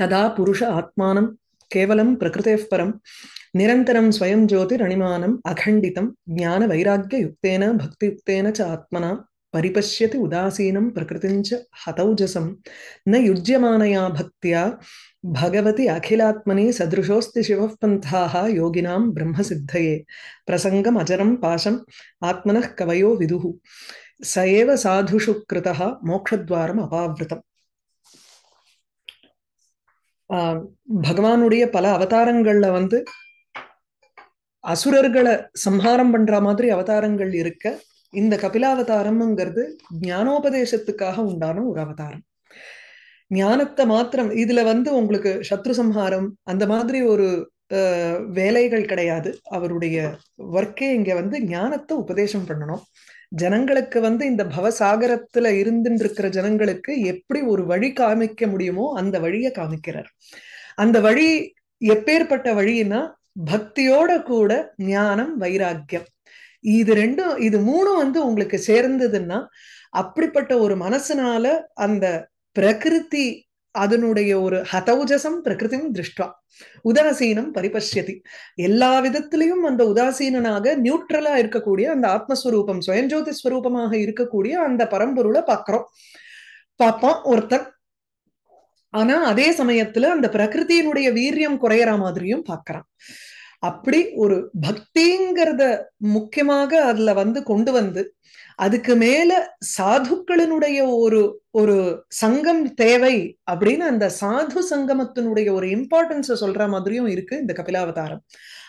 तदा पुरुष आत्मानं केवलं प्रकृतेः परं निरन्तरं स्वयं ज्योतिरणिमानम् अखण्डितं ज्ञानवैराग्ययुक्तेन भक्तियुक्तेन च आत्मना परिपश्यति उदासीनं प्रकृतिञ्च हतौजसं न युज्यमानया भक्त्या भगवति अखिलात्मनि सदृशोऽस्ति शिवः पन्थाः योगिनां ब्रह्मसिद्धये प्रसङ्गमजरं पाशम् आत्मनः कवयो विदुः स एव साधुषु कृतः मोक्षद्वारम् अपावृतम् பகவானுடைய பல அவதாரங்கள்ல வந்து அசுரர்களை சம்ஹாரம் பண்ற மாதிரி அவதாரங்கள் இருக்க இந்த கபிலாவதாரம்ங்கிறது ஞானோபதேசத்துக்காக உண்டான ஒரு அவதாரம் ஞானத்தை மாத்திரம் இதுல வந்து உங்களுக்கு சத்ரு சம்ஹாரம் அந்த மாதிரி ஒரு வேலைகள் கிடையாது அவருடைய ஒர்க்கே இங்க வந்து ஞானத்தை உபதேசம் பண்ணணும் ஜனங்களுக்கு வந்து இந்த பவசாகரத்துல இருந்துட்டு இருக்கிற ஜனங்களுக்கு எப்படி ஒரு வழி காமிக்க முடியுமோ அந்த வழியை காமிக்கிறார் அந்த வழி எப்பேற்பட்ட வழின்னா பக்தியோட கூட ஞானம் வைராக்கியம் இது ரெண்டும் இது மூணும் வந்து உங்களுக்கு சேர்ந்ததுன்னா அப்படிப்பட்ட ஒரு மனசுனால அந்த பிரகிருதி அதனுடைய ஒரு ஹதௌஜசம் பிரகிருதி திருஷ்டா உதாசீனம் பரிபஷ்யதி எல்லா விதத்திலையும் அந்த உதாசீனனாக நியூட்ரலா இருக்கக்கூடிய அந்த ஆத்மஸ்வரூபம் சுயஞ்சோதி ஸ்வரூபமாக இருக்கக்கூடிய அந்த பரம்பொருளை பார்க்கிறோம் பார்ப்போம் ஒருத்தர் ஆனா அதே சமயத்துல அந்த பிரகிருத்தியினுடைய வீரியம் குறையற மாதிரியும் பாக்குறான் அப்படி ஒரு பக்திங்கிறத முக்கியமாக அதுல வந்து கொண்டு வந்து அதுக்கு மேல சாதுக்களினுடைய ஒரு ஒரு சங்கம் தேவை அப்படின்னு அந்த சாது சங்கமத்தினுடைய ஒரு இம்பார்ட்டன்ஸ சொல்ற மாதிரியும் இருக்கு இந்த கபிலாவதாரம்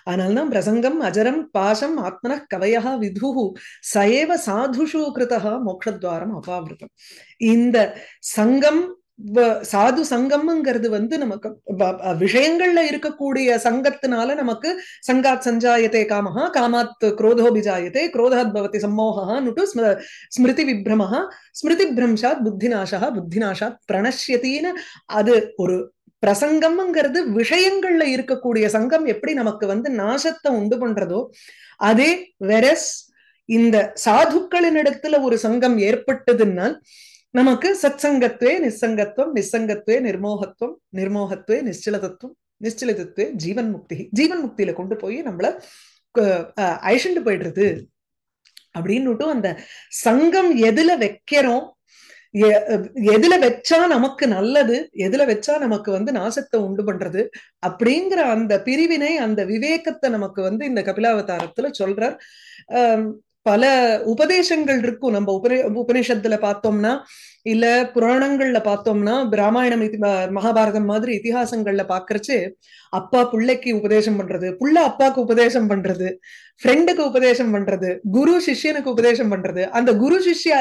அதனால்தான் பிரசங்கம் அஜரம் பாசம் ஆத்மன கவையா விது சயவ சாதுஷு கிருதா மோக்ஷத்வாரம் அபாவிருத்தம் இந்த சங்கம் சாது சங்கம்ங்கிறது வந்து நமக்கு விஷயங்கள்ல இருக்கக்கூடிய சங்கத்தினால நமக்கு சங்காத் சஞ்சாயத்தே காமஹா காமாத் குரோதோபிஜாயத்தே குரோதாத் பவதி சம்மோகான்னு ஸ்மிருதி விப்ரமஹா ஸ்மிருதி பிரம்சாத் புத்திநாசா புத்திநாசாத் பிரணஷ்யத்தின்னு அது ஒரு பிரசங்கம்ங்கிறது விஷயங்கள்ல இருக்கக்கூடிய சங்கம் எப்படி நமக்கு வந்து நாசத்தை உண்டு பண்றதோ அதே வெரஸ் இந்த சாதுக்களின் இடத்துல ஒரு சங்கம் ஏற்பட்டதுன்னால் நமக்கு சத்சங்கத்துவே நிசங்கத்துவம் நிசங்கத்துவே நிர்மோகத்துவம் நிர்மோகத்துவே நிச்சலதத்துவம் நிச்சலதத்துவே ஜீவன் முக்தி ஜீவன் முக்தியில கொண்டு போய் நம்மள அழிச்சுட்டு போயிடுறது அப்படின்னுட்டும் அந்த சங்கம் எதுல வைக்கிறோம் எதுல வச்சா நமக்கு நல்லது எதுல வச்சா நமக்கு வந்து நாசத்தை உண்டு பண்றது அப்படிங்கிற அந்த பிரிவினை அந்த விவேகத்தை நமக்கு வந்து இந்த கபிலாவதாரத்துல சொல்றார் பல உபதேசங்கள் இருக்கும் நம்ம உபநே உபநிஷத்துல பார்த்தோம்னா இல்ல புராணங்கள்ல பார்த்தோம்னா பிராமாயணம் மகாபாரதம் மாதிரி இத்திஹாசங்கள்ல பாக்குறச்சு அப்பா பிள்ளைக்கு உபதேசம் பண்றது புள்ள அப்பாக்கு உபதேசம் பண்றது ஃப்ரெண்டுக்கு உபதேசம் பண்றது குரு சிஷ்யனுக்கு உபதேசம் பண்றது அந்த குரு சிஷ்ய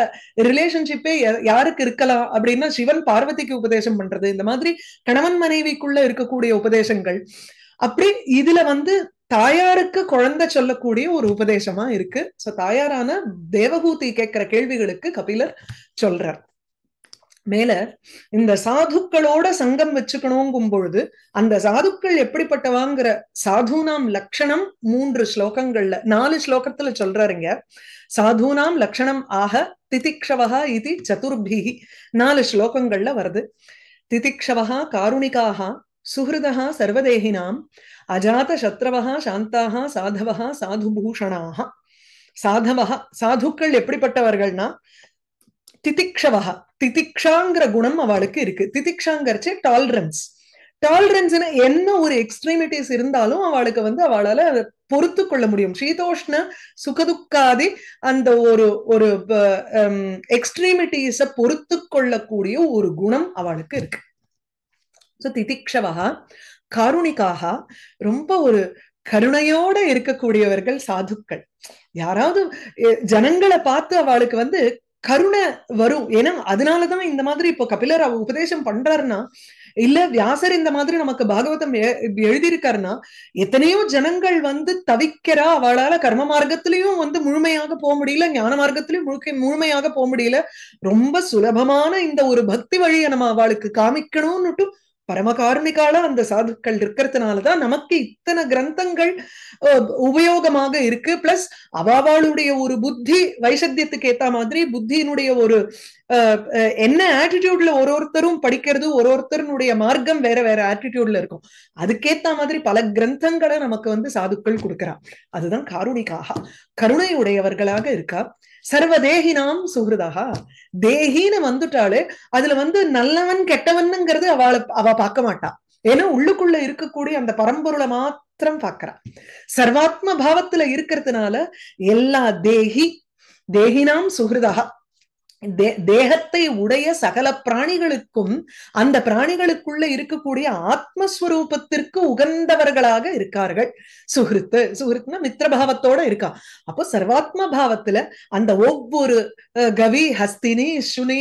ரிலேஷன்ஷிப்பே யாருக்கு இருக்கலாம் அப்படின்னா சிவன் பார்வதிக்கு உபதேசம் பண்றது இந்த மாதிரி கணவன் மனைவிக்குள்ள இருக்கக்கூடிய உபதேசங்கள் அப்படி இதுல வந்து தாயாருக்கு குழந்தை சொல்லக்கூடிய ஒரு உபதேசமா இருக்கு சோ தாயாரான தேவபூதி கேட்கிற கேள்விகளுக்கு கபிலர் சொல்றார் மேல இந்த சாதுக்களோட சங்கம் வச்சுக்கணுங்கும் பொழுது அந்த சாதுக்கள் எப்படிப்பட்டவாங்கிற சாதுனாம் லக்ஷணம் மூன்று ஸ்லோகங்கள்ல நாலு ஸ்லோகத்துல சொல்றாருங்க சாதுனாம் லக்ஷணம் ஆக திதிக்ஷவகா இது சதுர்பிகி நாலு ஸ்லோகங்கள்ல வருது திதிக்ஷவகா காருணிகாக சுஹிருதா சர்வதேகினாம் அஜாத சத்ரவா சாந்தாக சாதவா பூஷணா சாதவா சாதுக்கள் எப்படிப்பட்டவர்கள்னா திதிக்ஷவா திதிக்ஷாங்கிற குணம் அவளுக்கு இருக்கு திதிக்ஷாங்கிறச்சு டாலரன்ஸ் டாலரன்ஸ்னு என்ன ஒரு எக்ஸ்ட்ரீமிட்டிஸ் இருந்தாலும் அவளுக்கு வந்து அவளால பொறுத்து கொள்ள முடியும் சீதோஷ்ண சுகதுக்காதி அந்த ஒரு ஒரு எக்ஸ்ட்ரீமிட்டிஸ பொறுத்து கொள்ளக்கூடிய ஒரு குணம் அவளுக்கு இருக்கு சோ திதிக்ஷவா காருணிக்காக ரொம்ப ஒரு கருணையோட இருக்கக்கூடியவர்கள் சாதுக்கள் யாராவது ஜனங்களை பார்த்து அவளுக்கு வந்து கருணை வரும் ஏன்னா அதனாலதான் இந்த மாதிரி இப்போ கபிலர் உபதேசம் பண்றாருன்னா இல்ல வியாசர் இந்த மாதிரி நமக்கு பாகவதம் எழுதியிருக்காருன்னா எத்தனையோ ஜனங்கள் வந்து தவிக்கிறா அவளால கர்ம மார்க்கத்திலயும் வந்து முழுமையாக போக முடியல ஞான மார்க்கத்திலயும் முழுக்க முழுமையாக போக முடியல ரொம்ப சுலபமான இந்த ஒரு பக்தி வழியை நம்ம அவளுக்கு காமிக்கணும்னுட்டு பரமகார்மிகால அந்த சாதுக்கள் இருக்கிறதுனாலதான் நமக்கு இத்தனை கிரந்தங்கள் உபயோகமாக இருக்கு பிளஸ் அவாவாளுடைய ஒரு புத்தி வைசத்தியத்துக்கு ஏத்த மாதிரி புத்தியினுடைய ஒரு என்ன ஆட்டிடியூட்ல ஒரு ஒருத்தரும் படிக்கிறது ஒரு ஒருத்தருடைய மார்க்கம் வேற வேற ஆட்டிடியூட்ல இருக்கும் அதுக்கேத்த மாதிரி பல கிரந்தங்களை நமக்கு வந்து சாதுக்கள் கொடுக்கிறா அதுதான் காருணிக்காக கருணை உடையவர்களாக இருக்கா சர்வதேகி நாம் சுகிருதாக தேகின்னு வந்துட்டாலே அதுல வந்து நல்லவன் கெட்டவனுங்கிறது அவளை அவ பார்க்க மாட்டா ஏன்னா உள்ளுக்குள்ள இருக்கக்கூடிய அந்த பரம்பொருளை மாத்திரம் பாக்குறா சர்வாத்ம பாவத்துல இருக்கிறதுனால எல்லா தேகி தேகினாம் சுகிருதா தேகத்தை உடைய சகல பிராணிகளுக்கும் அந்த பிராணிகளுக்குள்ள இருக்கக்கூடிய ஆத்மஸ்வரூபத்திற்கு உகந்தவர்களாக இருக்கார்கள் சுகிருத்து சுகிருத்னா மித்திரபாவத்தோட இருக்கா அப்போ சர்வாத்ம பாவத்துல அந்த ஒவ்வொரு கவி ஹஸ்தினி சுனி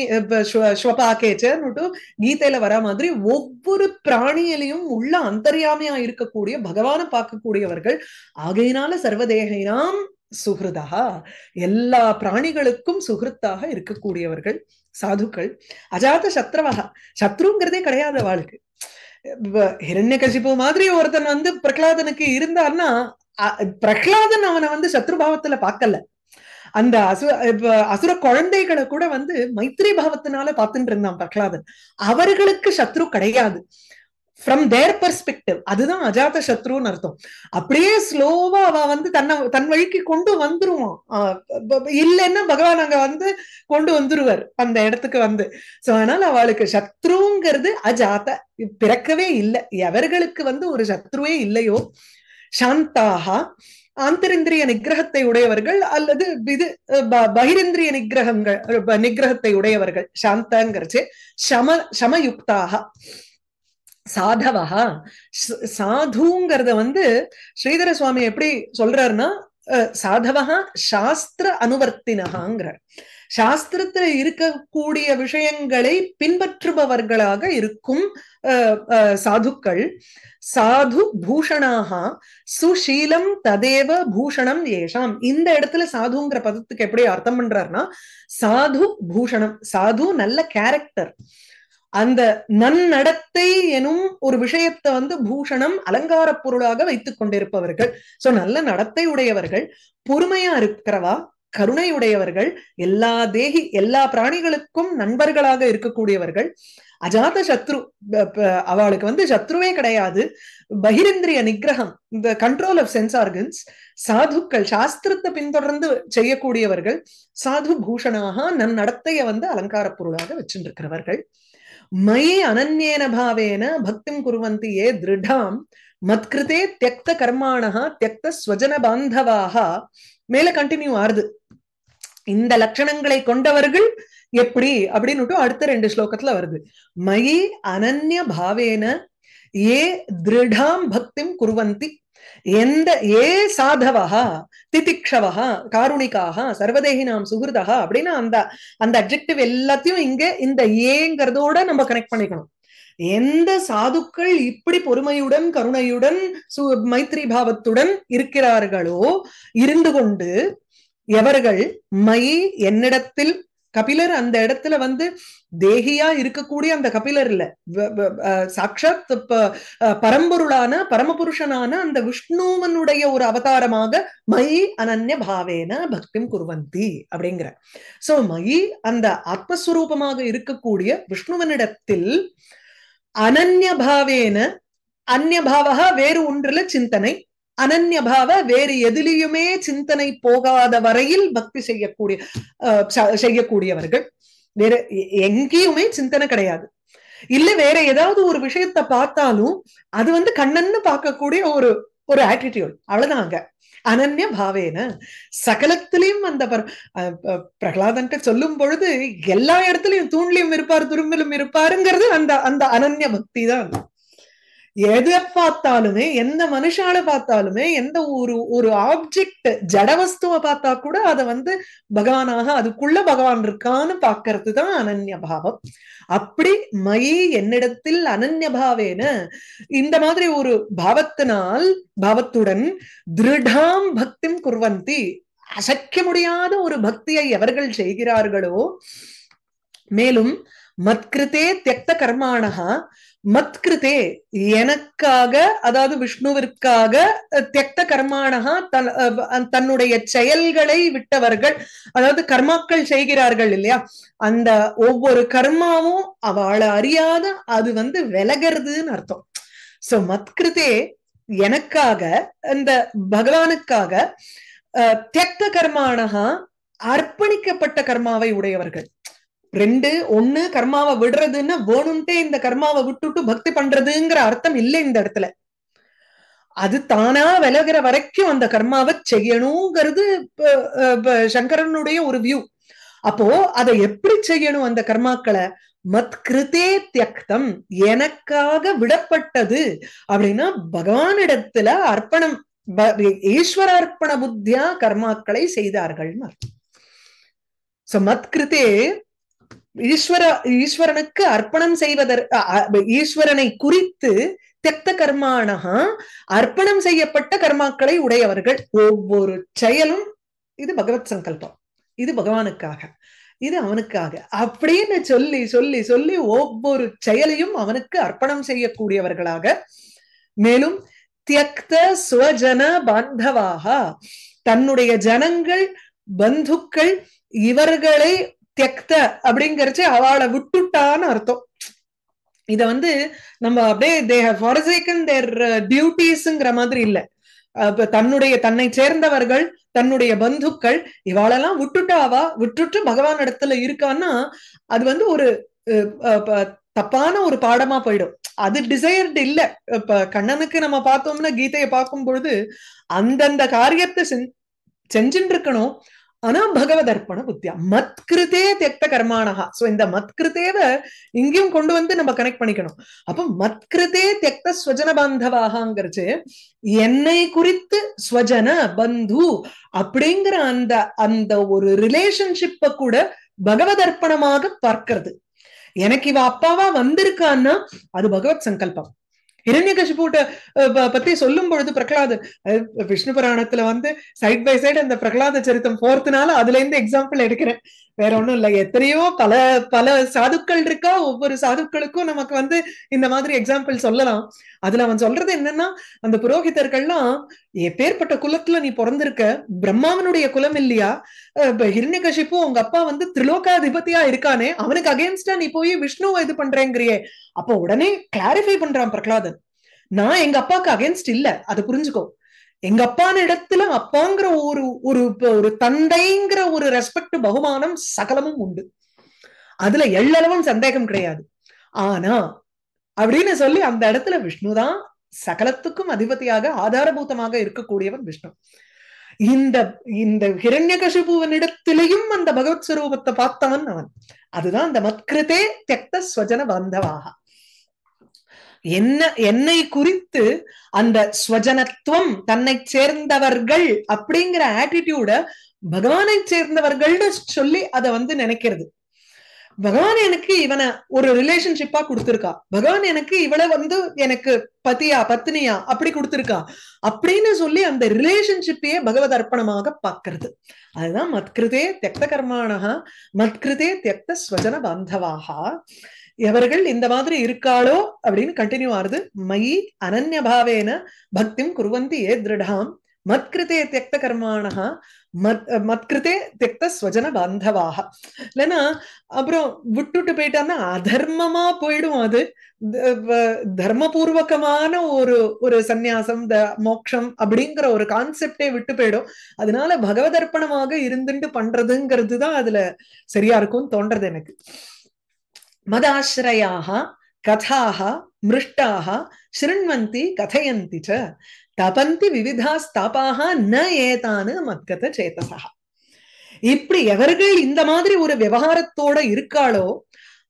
ஸ்வபாக்கேச்சன்னுட்டு கீதையில வர மாதிரி ஒவ்வொரு பிராணியிலையும் உள்ள அந்தரியாமையா இருக்கக்கூடிய பகவானை பார்க்கக்கூடியவர்கள் ஆகையினால சர்வதேகினாம் சுகிருதா எல்லா பிராணிகளுக்கும் சுகிருத்தாக இருக்கக்கூடியவர்கள் சாதுக்கள் அஜாத சத்ருவகா சத்ருங்கிறதே கிடையாது அவளுக்கு ஹிரண்ய கசிப்பு மாதிரி ஒருத்தன் வந்து பிரகலாதனுக்கு இருந்தான்னா பிரகலாதன் அவனை வந்து சத்ருபாவத்துல பார்க்கல அந்த அசு அசுர குழந்தைகளை கூட வந்து மைத்திரி பாவத்தினால பார்த்துட்டு இருந்தான் பிரகலாதன் அவர்களுக்கு சத்ரு கிடையாது ஃப்ரம் தேர் பெர்ஸ்பெக்டிவ் அதுதான் அஜாத சத்ருன்னு அர்த்தம் அப்படியே ஸ்லோவா அவ வந்து தன்னை தன் வழிக்கு கொண்டு வந்துருவான் இல்லைன்னா பகவான் அங்க வந்து கொண்டு வந்துருவார் அந்த இடத்துக்கு வந்து சோ அதனால அவளுக்கு சத்ருங்கிறது அஜாத பிறக்கவே இல்லை எவர்களுக்கு வந்து ஒரு சத்ருவே இல்லையோ சாந்தாக ஆந்தரிந்திரிய நிகிரகத்தை உடையவர்கள் அல்லது இது பகிரந்திரிய நிகிரகங்கள் நிகிரகத்தை உடையவர்கள் சாந்தங்கிறச்சு சம சமயுக்தாக சாதவா சாதுங்கிறத வந்து ஸ்ரீதர சுவாமி எப்படி சொல்றாருன்னா சாதவா சாஸ்திர அனுவர்த்தினாங்கிறார் சாஸ்திரத்துல இருக்கக்கூடிய விஷயங்களை பின்பற்றுபவர்களாக இருக்கும் சாதுக்கள் சாது பூஷணாக சுஷீலம் ததேவ பூஷணம் ஏஷாம் இந்த இடத்துல சாதுங்கிற பதத்துக்கு எப்படி அர்த்தம் பண்றாருன்னா சாது பூஷணம் சாது நல்ல கேரக்டர் அந்த நன்னடத்தை எனும் ஒரு விஷயத்தை வந்து பூஷணம் அலங்கார பொருளாக வைத்துக் கொண்டிருப்பவர்கள் சோ நல்ல நடத்தை உடையவர்கள் பொறுமையா இருக்கிறவா கருணை உடையவர்கள் எல்லா தேகி எல்லா பிராணிகளுக்கும் நண்பர்களாக இருக்கக்கூடியவர்கள் அஜாத சத்ரு அவளுக்கு வந்து சத்ருவே கிடையாது பகிரந்திரிய நிகிரகம் இந்த கண்ட்ரோல் ஆஃப் சென்ஸ் ஆர்கன்ஸ் சாதுக்கள் சாஸ்திரத்தை பின்தொடர்ந்து செய்யக்கூடியவர்கள் சாது பூஷணாக நன் நடத்தைய வந்து அலங்கார பொருளாக வச்சுருக்கிறவர்கள் மயி அனன்யேன பாவேன பக்திம் குருவந்தி ஏ திருடாம் மத்கிருதே தியக்த கர்மானா தியக்த ஸ்வஜன பாந்தவாக மேல கண்டினியூ ஆறுது இந்த லட்சணங்களை கொண்டவர்கள் எப்படி அப்படின்னுட்டு அடுத்த ரெண்டு ஸ்லோகத்துல வருது மயி அனன்ய பாவேன ஏ திருடாம் பக்திம் குருவந்தி எந்த ஏ சாதவா திதிக்ஷவா காருணிக்காக சர்வதேகி நாம் சுகிருதா அப்படின்னா அந்த அந்த அப்ஜெக்டிவ் எல்லாத்தையும் இங்க இந்த ஏங்கிறதோட நம்ம கனெக்ட் பண்ணிக்கணும் எந்த சாதுக்கள் இப்படி பொறுமையுடன் கருணையுடன் சு மைத்ரி பாவத்துடன் இருக்கிறார்களோ இருந்து கொண்டு எவர்கள் மை என்னிடத்தில் கபிலர் அந்த இடத்துல வந்து தேகியா இருக்கக்கூடிய அந்த கபிலர் இல்ல சாட்சாத் பரம்பொருளான பரமபுருஷனான அந்த விஷ்ணுவனுடைய ஒரு அவதாரமாக மயி அனன்ய பாவேன பக்திம் குருவந்தி அப்படிங்கிற சோ மயி அந்த ஆத்மஸ்வரூபமாக இருக்கக்கூடிய விஷ்ணுவனிடத்தில் அனன்ய பாவேன அந்நிய வேறு ஒன்றுல சிந்தனை அனன்யபாவ வேறு எதிலையுமே சிந்தனை போகாத வரையில் பக்தி செய்யக்கூடிய செய்யக்கூடியவர்கள் வேற எங்கேயுமே சிந்தனை கிடையாது இல்ல வேற ஏதாவது ஒரு விஷயத்த பார்த்தாலும் அது வந்து கண்ணன்னு பார்க்கக்கூடிய ஒரு ஒரு ஆட்டிடியூட் அவ்வளவுதாங்க அனன்ய பாவேன சகலத்திலையும் அந்த பிரகலாதன் சொல்லும் பொழுது எல்லா இடத்துலயும் தூண்லையும் இருப்பார் துரும்பிலும் இருப்பாருங்கிறது அந்த அந்த அனன்ய பக்தி தான் எதை பார்த்தாலுமே எந்த மனுஷால பார்த்தாலுமே எந்த ஒரு ஒரு ஆப்ஜெக்ட் ஜடவஸ்துவை பார்த்தா கூட அதை வந்து பகவானாக அதுக்குள்ள பகவான் இருக்கான்னு பாக்குறது தான் அனன்ய பாவம் அப்படி மயி என்னிடத்தில் அனன்ய பாவேன இந்த மாதிரி ஒரு பாவத்தினால் பாவத்துடன் திருடாம் பக்தி குர்வந்தி அசைக்க முடியாத ஒரு பக்தியை எவர்கள் செய்கிறார்களோ மேலும் மத்கிருத்தே தியக்த கர்மானகா மத்கிருதே எனக்காக அதாவது விஷ்ணுவிற்காக தியக்த கர்மானகா தன் தன்னுடைய செயல்களை விட்டவர்கள் அதாவது கர்மாக்கள் செய்கிறார்கள் இல்லையா அந்த ஒவ்வொரு கர்மாவும் அவளை அறியாத அது வந்து விலகிறதுன்னு அர்த்தம் சோ மத்கிருதே எனக்காக இந்த பகவானுக்காக தியக்த கர்மானகா அர்ப்பணிக்கப்பட்ட கர்மாவை உடையவர்கள் ரெண்டு ஒண்ணு கர்மாவை விடுறதுன்னா வேணும்ட்டே இந்த கர்மாவை விட்டுட்டு பக்தி பண்றதுங்கிற அர்த்தம் இல்லை இந்த இடத்துல அது தானா விலகிற வரைக்கும் அந்த கர்மாவை செய்யணுங்கிறது சங்கரனுடைய ஒரு வியூ அப்போ அதை எப்படி செய்யணும் அந்த கர்மாக்களை மத் தியக்தம் எனக்காக விடப்பட்டது அப்படின்னா பகவானிடத்துல அர்ப்பணம் ஈஸ்வர அர்ப்பண புத்தியா கர்மாக்களை செய்தார்கள் சோ கிருதே ஈஸ்வர ஈஸ்வரனுக்கு அர்ப்பணம் செய்வதற் ஈஸ்வரனை குறித்து தெத்த கர்மானகா அர்ப்பணம் செய்யப்பட்ட கர்மாக்களை உடையவர்கள் ஒவ்வொரு செயலும் இது பகவத் சங்கல்பம் இது பகவானுக்காக இது அவனுக்காக அப்படின்னு சொல்லி சொல்லி சொல்லி ஒவ்வொரு செயலையும் அவனுக்கு அர்ப்பணம் செய்யக்கூடியவர்களாக மேலும் தியக்த சுவஜன பாந்தவாக தன்னுடைய ஜனங்கள் பந்துக்கள் இவர்களை தியக்த அப்படிங்கிறச்சு அவளை விட்டுட்டான்னு அர்த்தம் இத வந்து நம்ம அப்படியே தேர் டியூட்டிஸ்ங்கிற uh, மாதிரி இல்ல தன்னுடைய தன்னை சேர்ந்தவர்கள் தன்னுடைய பந்துக்கள் இவாளெல்லாம் விட்டுட்டாவா விட்டுட்டு பகவான் இடத்துல இருக்கான்னா அது வந்து ஒரு தப்பான ஒரு பாடமா போயிடும் அது டிசைர்டு இல்ல இப்ப கண்ணனுக்கு நம்ம பார்த்தோம்னா கீதையை பார்க்கும் பொழுது அந்தந்த காரியத்தை செஞ்சுட்டு இருக்கணும் ஆனா பகவத் அர்ப்பண புத்தியா மத்கிருத்தே தியக்த கர்மானகா சோ இந்த மத்கிருத்தேவ இங்கேயும் கொண்டு வந்து நம்ம கனெக்ட் பண்ணிக்கணும் அப்ப மத்கிருத்தே தியக்த ஸ்வஜன பாந்தவாகாங்கிறச்சு என்னை குறித்து ஸ்வஜன பந்து அப்படிங்கிற அந்த அந்த ஒரு ரிலேஷன்ஷிப்ப கூட பகவத் அர்ப்பணமாக பார்க்கிறது எனக்கு இவ அப்பாவா வந்திருக்கான்னா அது பகவத் சங்கல்பம் ஹிரண்யகசிபுட்ட பத்தி சொல்லும் பொழுது பிரகலாத விஷ்ணு புராணத்துல வந்து சைட் பை சைடு அந்த பிரகலாத சரித்தம் போர்த்துனால அதுல இருந்து எக்ஸாம்பிள் எடுக்கிறேன் வேற ஒண்ணும் இல்ல எத்தனையோ பல பல சாதுக்கள் இருக்கா ஒவ்வொரு சாதுக்களுக்கும் நமக்கு வந்து இந்த மாதிரி எக்ஸாம்பிள் சொல்லலாம் அதுல அவன் சொல்றது என்னன்னா அந்த புரோகிதர்கள்லாம் எப்பேற்பட்ட குலத்துல நீ பிறந்திருக்க பிரம்மாவனுடைய குலம் இல்லையா ஹிரண்யகசிப்பு உங்க அப்பா வந்து திரிலோகாதிபதியா இருக்கானே அவனுக்கு அகேன்ஸ்டா நீ போய் விஷ்ணுவை இது பண்றேங்கிறியே அப்போ உடனே கிளாரிஃபை பண்றான் பிரகலாதன் நான் எங்க அப்பாவுக்கு அகேன்ஸ்ட் இல்ல அது புரிஞ்சுக்கோ எங்க அப்பான இடத்துல அப்பாங்கிற ஒரு ஒரு ஒரு தந்தைங்கிற ஒரு ரெஸ்பெக்ட் பகுமானம் சகலமும் உண்டு அதுல எள்ளளவும் சந்தேகம் கிடையாது ஆனா அப்படின்னு சொல்லி அந்த இடத்துல விஷ்ணுதான் சகலத்துக்கும் அதிபதியாக ஆதாரபூதமாக இருக்கக்கூடியவன் விஷ்ணு இந்த இந்த ஹிரண்யகசிபுவனிடத்திலையும் அந்த பகவத் ஸ்வரூபத்தை பார்த்தவன் அவன் அதுதான் அந்த மத்கிருதே தெக்த ஸ்வஜன பந்தவாகா என்ன என்னை குறித்து அந்த ஸ்வஜனத்துவம் தன்னை சேர்ந்தவர்கள் அப்படிங்கிற ஆட்டிடியூட பகவானை சேர்ந்தவர்கள்னு சொல்லி அதை வந்து நினைக்கிறது பகவான் எனக்கு இவனை ஒரு ரிலேஷன்ஷிப்பா கொடுத்துருக்கா பகவான் எனக்கு இவளை வந்து எனக்கு பத்தியா பத்தினியா அப்படி கொடுத்துருக்கா அப்படின்னு சொல்லி அந்த ரிலேஷன்ஷிப்பையே பகவத் அர்ப்பணமாக பார்க்கறது அதுதான் மத்கிருதே தியக்த கர்மானகா மத்கிருதே தியக்த ஸ்வஜன பாந்தவாகா எவர்கள் இந்த மாதிரி இருக்காளோ அப்படின்னு கண்டினியூ ஆறுது மயி அனன்யபாவேன பக்திம் குருவந்தி ஏ திருடாம் மத்கிருத்தே தியக்த கர்மானா மத் மத்கிருத்தே தியக்த ஸ்வஜன பாந்தவாக இல்லைன்னா அப்புறம் விட்டுட்டு போயிட்டான்னா அதர்மமா போயிடும் அது தர்மபூர்வகமான ஒரு ஒரு சந்நியாசம் த மோக்ஷம் அப்படிங்கிற ஒரு கான்செப்டே விட்டு போயிடும் அதனால பகவதர்ப்பணமாக இருந்துட்டு பண்றதுங்கிறது தான் அதுல சரியா இருக்கும்னு தோன்றது எனக்கு மதாசிரயாக கதாக மிருஷ்டாக சிருண்வந்தி கதையந்தி ச தபந்தி விவிதா ஸ்தாபாக ந ஏதானு மத்கத சேத்தசா இப்படி எவர்கள் இந்த மாதிரி ஒரு விவகாரத்தோட இருக்காளோ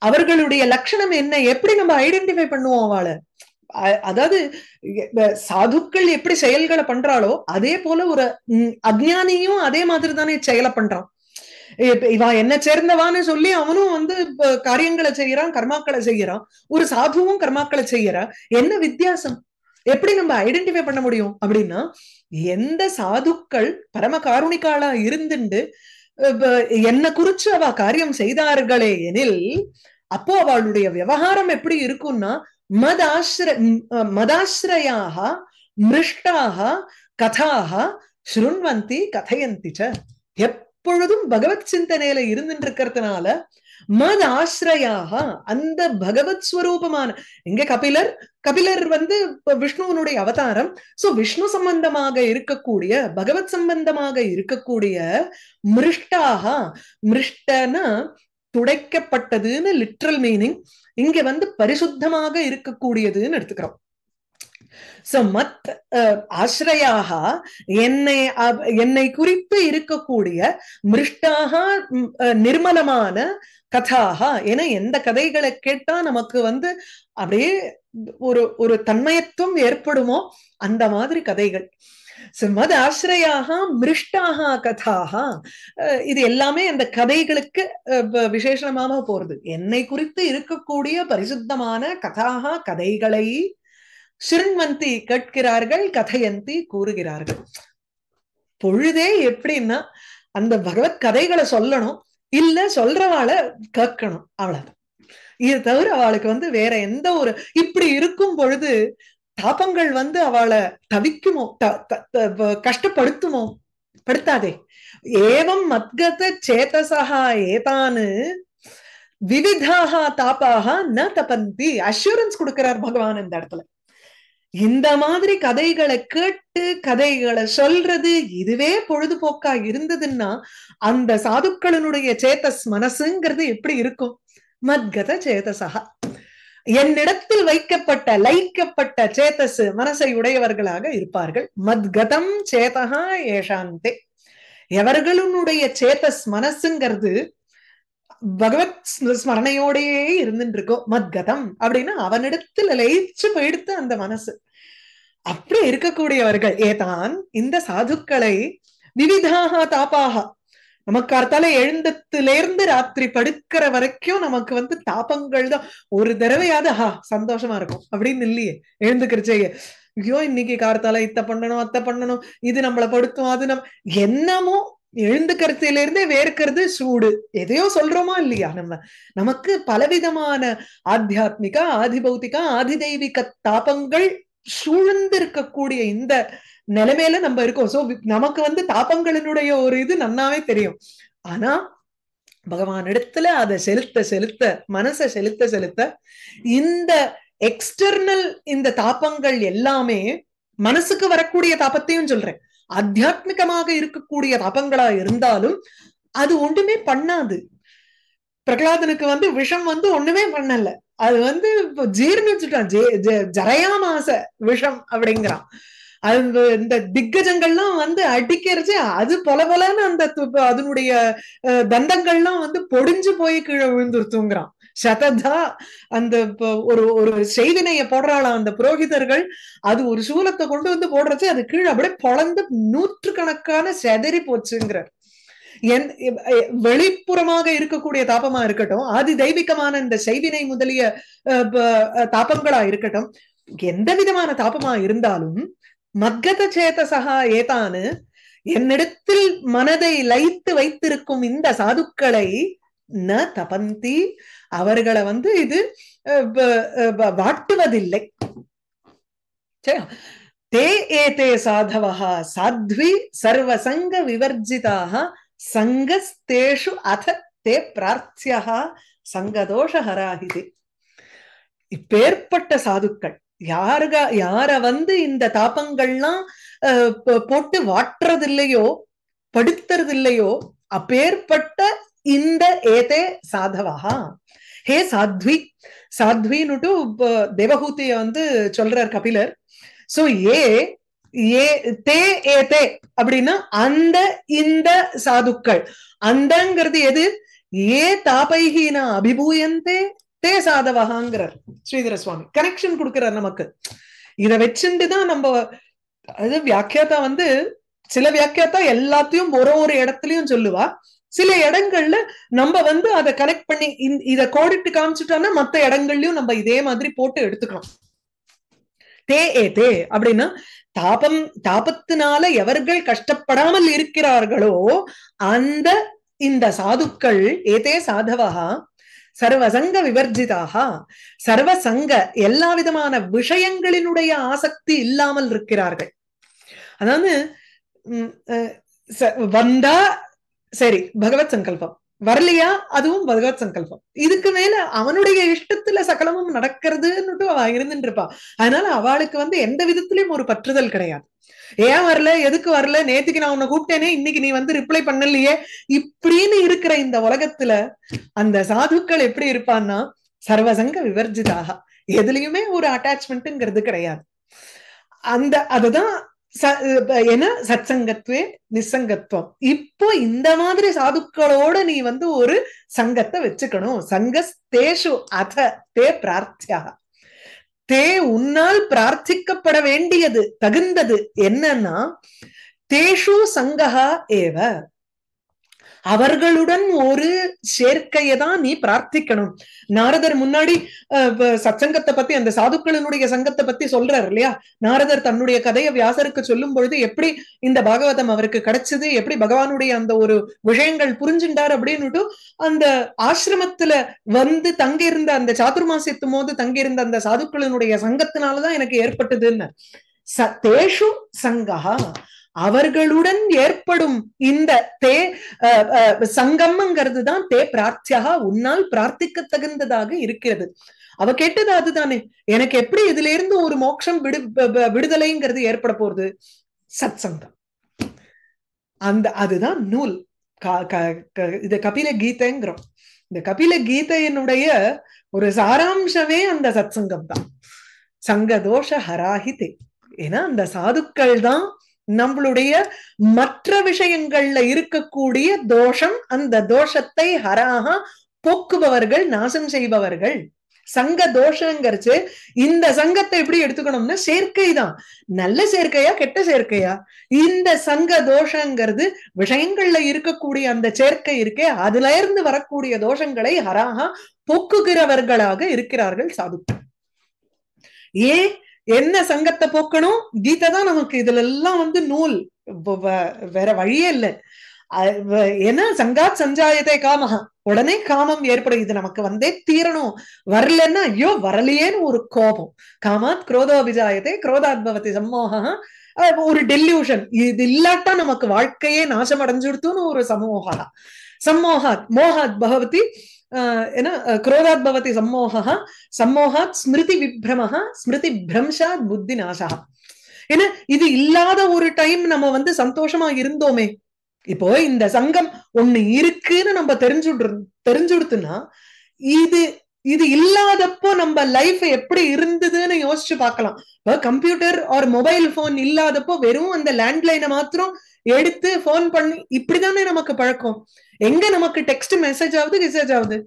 அவர்களுடைய லட்சணம் என்ன எப்படி நம்ம ஐடென்டிஃபை பண்ணுவோம் அவளை அதாவது சாதுக்கள் எப்படி செயல்களை பண்றாளோ அதே போல ஒரு அஜானியும் அதே மாதிரி தானே செயலை பண்றான் இவா என்ன சேர்ந்தவான்னு சொல்லி அவனும் வந்து காரியங்களை செய்யறான் கர்மாக்களை செய்யறான் ஒரு சாதுவும் கர்மாக்களை செய்யறான் என்ன வித்தியாசம் எப்படி நம்ம ஐடென்டிஃபை பண்ண முடியும் அப்படின்னா எந்த சாதுக்கள் பரம காருணிக்காளா இருந்துண்டு என்ன குறிச்சு அவ காரியம் செய்தார்களே எனில் அப்போ அவளுடைய விவகாரம் எப்படி இருக்கும்னா மதாஸ்ர மதாஸ்ரயாக மிருஷ்டாக கதாக ஸ்ருண்வந்தி கதையந்தி ச எப்பொழுதும் பகவத் சிந்தனையில இருந்துட்டு இருக்கிறதுனால மத ஆசிரயாக அந்த பகவத் ஸ்வரூபமான எங்க கபிலர் கபிலர் வந்து விஷ்ணுவனுடைய அவதாரம் சோ விஷ்ணு சம்பந்தமாக இருக்கக்கூடிய பகவத் சம்பந்தமாக இருக்கக்கூடிய மிருஷ்டாக மிருஷ்டனா துடைக்கப்பட்டதுன்னு லிட்ரல் மீனிங் இங்க வந்து பரிசுத்தமாக இருக்கக்கூடியதுன்னு எடுத்துக்கிறோம் சோ மத் ஆசிரயாக என்னை என்னை குறித்து இருக்கக்கூடிய மிருஷ்டாக நிர்மலமான கதாக என எந்த கதைகளை கேட்டா நமக்கு வந்து அப்படியே ஒரு ஒரு தன்மயத்துவம் ஏற்படுமோ அந்த மாதிரி கதைகள் மத ஆசிரியாக மிருஷ்டாக கதாக இது எல்லாமே அந்த கதைகளுக்கு விசேஷமாக போறது என்னை குறித்து இருக்கக்கூடிய பரிசுத்தமான கதாக கதைகளை சிறுண்வந்தி கேட்கிறார்கள் கதையந்தி கூறுகிறார்கள் பொழுதே எப்படின்னா அந்த பகவத் கதைகளை சொல்லணும் இல்ல சொல்றவாளை கேட்கணும் அவ்வளவுதான் இது தவிர அவளுக்கு வந்து வேற எந்த ஒரு இப்படி இருக்கும் பொழுது தாபங்கள் வந்து அவளை தவிக்குமோ கஷ்டப்படுத்துமோ படுத்தாதே ஏவம் மத்கத சேதசா ஏதானு விவிதாக தாப்பாக ந தபந்தி அஷூரன்ஸ் கொடுக்கிறார் பகவான் இந்த இடத்துல இந்த மாதிரி கதைகளை கேட்டு கதைகளை சொல்றது இதுவே பொழுதுபோக்கா இருந்ததுன்னா அந்த சாதுக்களினுடைய சேத்தஸ் மனசுங்கிறது எப்படி இருக்கும் மத்கத சேதசகா என்னிடத்தில் வைக்கப்பட்ட லைக்கப்பட்ட சேத்தஸ் மனசை உடையவர்களாக இருப்பார்கள் மத்கதம் சேதகா ஏஷாந்தே எவர்களுடைய சேத்தஸ் மனசுங்கிறது பகவத் ஸ்மரணையோடையே இருந்துட்டு இருக்கோம் மத்கதம் அப்படின்னு அவனிடத்துல லயிச்சு போயிடுத்து அந்த மனசு அப்படி இருக்கக்கூடியவர்கள் ஏதான் இந்த சாதுக்களை விவிதாக தாப்பாக நமக்கு அர்த்தால எழுந்தத்திலேருந்து ராத்திரி படுக்கிற வரைக்கும் நமக்கு வந்து தாபங்கள் தான் ஒரு தடவையாவது ஹா சந்தோஷமா இருக்கும் அப்படின்னு இல்லையே எழுந்துக்கிறச்சே ஐயோ இன்னைக்கு கார்த்தால இத்த பண்ணணும் அத்த பண்ணணும் இது நம்மளை படுத்தும் அது நம் என்னமோ எழுந்துக்கிறதுல இருந்தே வேர்க்கிறது சூடு எதையோ சொல்றோமா இல்லையா நம்ம நமக்கு பலவிதமான ஆத்தியாத்மிகா ஆதிபௌத்திகா ஆதிதெய்வீக தாபங்கள் சூழ்ந்திருக்கக்கூடிய இந்த நிலைமையில நம்ம இருக்கோம் சோ நமக்கு வந்து தாபங்களினுடைய ஒரு இது நன்னாவே தெரியும் ஆனா பகவான் இடத்துல அதை செலுத்த செலுத்த மனசை செலுத்த செலுத்த இந்த எக்ஸ்டர்னல் இந்த தாபங்கள் எல்லாமே மனசுக்கு வரக்கூடிய தாபத்தையும் சொல்றேன் அத்தியாத்மிகமாக இருக்கக்கூடிய தபங்களா இருந்தாலும் அது ஒண்ணுமே பண்ணாது பிரகலாதனுக்கு வந்து விஷம் வந்து ஒண்ணுமே பண்ணல அது வந்து ஜீர்ணிச்சுட்டான் ஜரையாமாச விஷம் அப்படிங்கிறான் அது இந்த திக்கஜங்கள்லாம் வந்து அடிக்கிறச்சு அது பொல பொலன்னு அந்த அதனுடைய தந்தங்கள்லாம் வந்து பொடிஞ்சு போய் கீழே விழுந்துருத்துங்கிறான் சததா அந்த ஒரு ஒரு செய்தினைய போடுறாளாம் அந்த புரோகிதர்கள் அது ஒரு சூலத்தை கொண்டு வந்து போடுறச்சு அது கீழே அப்படியே பொழந்து நூற்று கணக்கான செதறி போச்சுங்கிறார் என் வெளிப்புறமாக இருக்கக்கூடிய தாபமா இருக்கட்டும் அது தெய்வீகமான இந்த செய்தினை முதலிய தாபங்களா இருக்கட்டும் எந்த விதமான தாபமா இருந்தாலும் மத்கத சேதசகா ஏதானு என்னிடத்தில் மனதை லைத்து வைத்திருக்கும் இந்த சாதுக்களை ந தபந்தி அவர்களை வந்து இது வாட்டுவதில்லை சரி தே ஏதே சாதவா சாத்வி சர்வசங்க விவர்ஜிதாக சங்கஸ்தேஷு அத தே பிரார்த்தியா சங்கதோஷ இப்பேற்பட்ட சாதுக்கள் யாருக யார வந்து இந்த தாபங்கள்லாம் போட்டு வாட்டுறதில்லையோ படுத்துறது இல்லையோ அப்பேற்பட்ட இந்த ஏதே சாதவா ஹே சாத்வி சாத்வின்னுட்டு தேவஹூத்திய வந்து சொல்றார் கபிலர் சோ ஏ ஏ தே ஏ தே அப்படின்னா அந்த இந்த சாதுக்கள் அந்தங்கிறது எது ஏ தாபைகினா அபிபூயந்தே தே சாதவகாங்கிறார் ஸ்ரீதர சுவாமி கனெக்ஷன் கொடுக்கிறார் நமக்கு இதை வச்சுட்டுதான் நம்ம அது வியாக்கியாத்தா வந்து சில வியாக்கியாத்தா எல்லாத்தையும் ஒரு ஒரு இடத்துலயும் சொல்லுவா சில இடங்கள்ல நம்ம வந்து அதை கனெக்ட் பண்ணி இதை கோடிட்டு காமிச்சுட்டோம்னா மற்ற இடங்கள்லயும் நம்ம இதே மாதிரி போட்டு எடுத்துக்கலாம் தே ஏ தே அப்படின்னா தாபம் தாபத்தினால எவர்கள் கஷ்டப்படாமல் இருக்கிறார்களோ அந்த இந்த சாதுக்கள் ஏதே சாதவா சர்வசங்க விவர்ஜிதாக சர்வசங்க எல்லா விதமான விஷயங்களினுடைய ஆசக்தி இல்லாமல் இருக்கிறார்கள் அதாவது வந்தா சரி பகவத் சங்கல்பம் வரலையா அதுவும் பகவத் சங்கல்பம் இதுக்கு மேல அவனுடைய இஷ்டத்துல சகலமும் நடக்கிறதுன்னுட்டு அவ இருந்துட்டு அதனால அவளுக்கு வந்து எந்த விதத்திலயும் ஒரு பற்றுதல் கிடையாது ஏன் வரல எதுக்கு வரல நேத்துக்கு நான் உன்னை கூப்பிட்டேனே இன்னைக்கு நீ வந்து ரிப்ளை பண்ணலையே இப்படின்னு இருக்கிற இந்த உலகத்துல அந்த சாதுக்கள் எப்படி இருப்பான்னா சர்வசங்க விவர்ஜிதாக எதுலயுமே ஒரு அட்டாச்மெண்ட்ங்கிறது கிடையாது அந்த அதுதான் என்ன சத்சங்கத்துவே நிசங்கத்துவம் இப்போ இந்த மாதிரி சாதுக்களோட நீ வந்து ஒரு சங்கத்தை வச்சுக்கணும் சங்கஸ்தேஷு அத தே பிரார்த்தியா தே உன்னால் பிரார்த்திக்கப்பட வேண்டியது தகுந்தது என்னன்னா தேஷு சங்கஹா ஏவ அவர்களுடன் ஒரு சேர்க்கையை தான் நீ பிரார்த்திக்கணும் நாரதர் முன்னாடி சச்சங்கத்தை பத்தி அந்த சாதுக்களினுடைய சங்கத்தை பத்தி சொல்றாரு இல்லையா நாரதர் தன்னுடைய கதையை வியாசருக்கு சொல்லும் பொழுது எப்படி இந்த பாகவதம் அவருக்கு கிடைச்சது எப்படி பகவானுடைய அந்த ஒரு விஷயங்கள் புரிஞ்சுண்டார் அப்படின்னுட்டு அந்த ஆசிரமத்துல வந்து தங்கியிருந்த அந்த சாதுர்மாசியத்து போது தங்கியிருந்த அந்த சாதுக்களினுடைய சங்கத்தினாலதான் எனக்கு ஏற்பட்டதுன்னு தேஷு சங்கா அவர்களுடன் ஏற்படும் இந்த தே சங்கம்ங்கிறது தான் தே பிரார்த்தியாக உன்னால் பிரார்த்திக்க தகுந்ததாக இருக்கிறது அவ கேட்டது அதுதானே எனக்கு எப்படி இதுல இருந்து ஒரு மோட்சம் விடு விடுதலைங்கிறது ஏற்பட போறது சத் சங்கம் அந்த அதுதான் நூல் இது கபில கீதைங்கிறோம் இந்த கபில கீதையினுடைய ஒரு சாராம்சமே அந்த சத் சங்கம் தான் சங்க தோஷ ஹராஹிதே ஏன்னா அந்த சாதுக்கள் தான் நம்மளுடைய மற்ற விஷயங்கள்ல இருக்கக்கூடிய தோஷம் அந்த தோஷத்தை ஹராக போக்குபவர்கள் நாசம் செய்பவர்கள் சங்க தோஷங்கிறச்சு இந்த சங்கத்தை எப்படி எடுத்துக்கணும்னா சேர்க்கை தான் நல்ல சேர்க்கையா கெட்ட சேர்க்கையா இந்த சங்க தோஷங்கிறது விஷயங்கள்ல இருக்கக்கூடிய அந்த சேர்க்கை இருக்கே அதுல இருந்து வரக்கூடிய தோஷங்களை ஹராக போக்குகிறவர்களாக இருக்கிறார்கள் சாது ஏ என்ன சங்கத்தை போக்கணும் கீதை தான் நமக்கு இதுல எல்லாம் வந்து நூல் வேற வழியே இல்லை ஏன்னா சங்காத் சஞ்சாயத்தை காமகா உடனே காமம் ஏற்படும் இது நமக்கு வந்தே தீரணும் வரலன்னா ஐயோ வரலையேன்னு ஒரு கோபம் காமாத் குரோதாபிஜாயத்தை குரோதாத்பவத்தை சம்மோகா ஒரு டெல்யூஷன் இது இல்லாட்டா நமக்கு வாழ்க்கையே நாசம் அடைஞ்சுடுத்துன்னு ஒரு சமோகா சம்மோகாத் மோகாத் பகவதி ஏன்னா குரோதாத் பவதி சம்மோகா சம்மோகாத் ஸ்மிருதி விப்ரமஹா ஸ்மிருதி பிரம்சாத் புத்தி நாசா ஏன்னா இது இல்லாத ஒரு டைம் நம்ம வந்து சந்தோஷமா இருந்தோமே இப்போ இந்த சங்கம் ஒண்ணு இருக்குன்னு நம்ம தெரிஞ்சுடு தெரிஞ்சுடுத்துன்னா இது இது இல்லாதப்போ நம்ம லைஃப் எப்படி இருந்ததுன்னு யோசிச்சு பார்க்கலாம் இப்போ கம்ப்யூட்டர் ஆர் மொபைல் போன் இல்லாதப்போ வெறும் அந்த லேண்ட்லைனை மாத்திரம் எடுத்து போன் பண்ணி இப்படிதானே நமக்கு பழக்கம் எங்க நமக்கு டெக்ஸ்ட் மெசேஜ் ஆகுது மெசேஜ் ஆகுது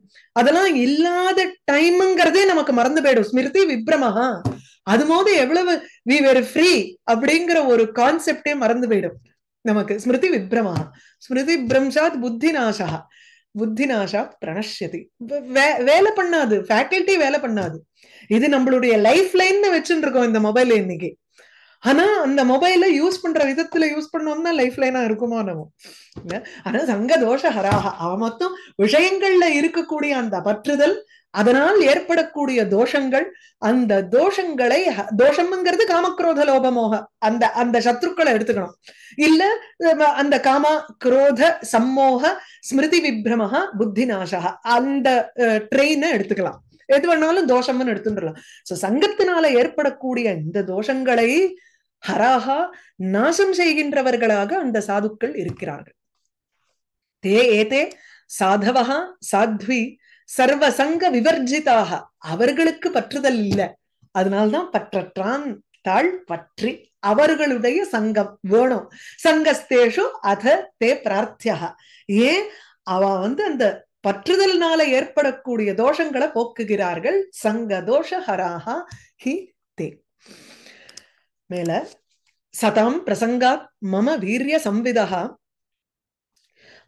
அதெல்லாம் இல்லாத டைம்ங்கிறதே நமக்கு மறந்து போயிடும் ஸ்மிருதி விப்ரமஹா அது போது எவ்வளவு வி வெர் ஃப்ரீ அப்படிங்கிற ஒரு கான்செப்டே மறந்து போயிடும் நமக்கு ஸ்மிருதி விப்ரமஹா ஸ்மிருதி பிரம்சாத் புத்தி நாசா புத்தி நாசா பிரணஷ்யதி வேலை பண்ணாது ஃபேக்கல்ட்டி வேலை பண்ணாது இது நம்மளுடைய லைஃப் லைன் வச்சுருக்கோம் இந்த மொபைல் இன்னைக்கு ஆனா அந்த மொபைல யூஸ் பண்ற விதத்துல யூஸ் பண்ணோம்னா லைஃப் லைனா இருக்குமா நம்ம ஆனா சங்க தோஷ ஹராக மொத்தம் விஷயங்கள்ல இருக்கக்கூடிய அந்த பற்றுதல் அதனால் ஏற்படக்கூடிய தோஷங்கள் அந்த தோஷங்களை தோஷம்ங்கிறது காமக்ரோத லோபமோக அந்த அந்த சத்ருக்களை எடுத்துக்கணும் இல்ல அந்த காம குரோத சம்மோக ஸ்மிருதி விப்ரமஹா புத்தி நாசக அந்த ட்ரெயினை எடுத்துக்கலாம் எது வேணாலும் தோஷம்னு எடுத்துட்டுலாம் சோ சங்கத்தினால ஏற்படக்கூடிய இந்த தோஷங்களை ஹராஹா நாசம் செய்கின்றவர்களாக அந்த சாதுக்கள் இருக்கிறார்கள் தே ஏதே சாதவகா சாத்வி சர்வசங்க விவர்ஜிதாக அவர்களுக்கு பற்றுதல் இல்லை அதனால்தான் பற்றற்றான் தாள் பற்றி அவர்களுடைய சங்கம் வேணும் சங்கஸ்தேஷு அத தே பிரார்த்தியா ஏன் அவ வந்து அந்த பற்றுதல்னால ஏற்படக்கூடிய தோஷங்களை போக்குகிறார்கள் சங்க தோஷ ஹராஹா ஹி தே மேல சதாம் பிரசங்காத் மம வீரிய சம்விதா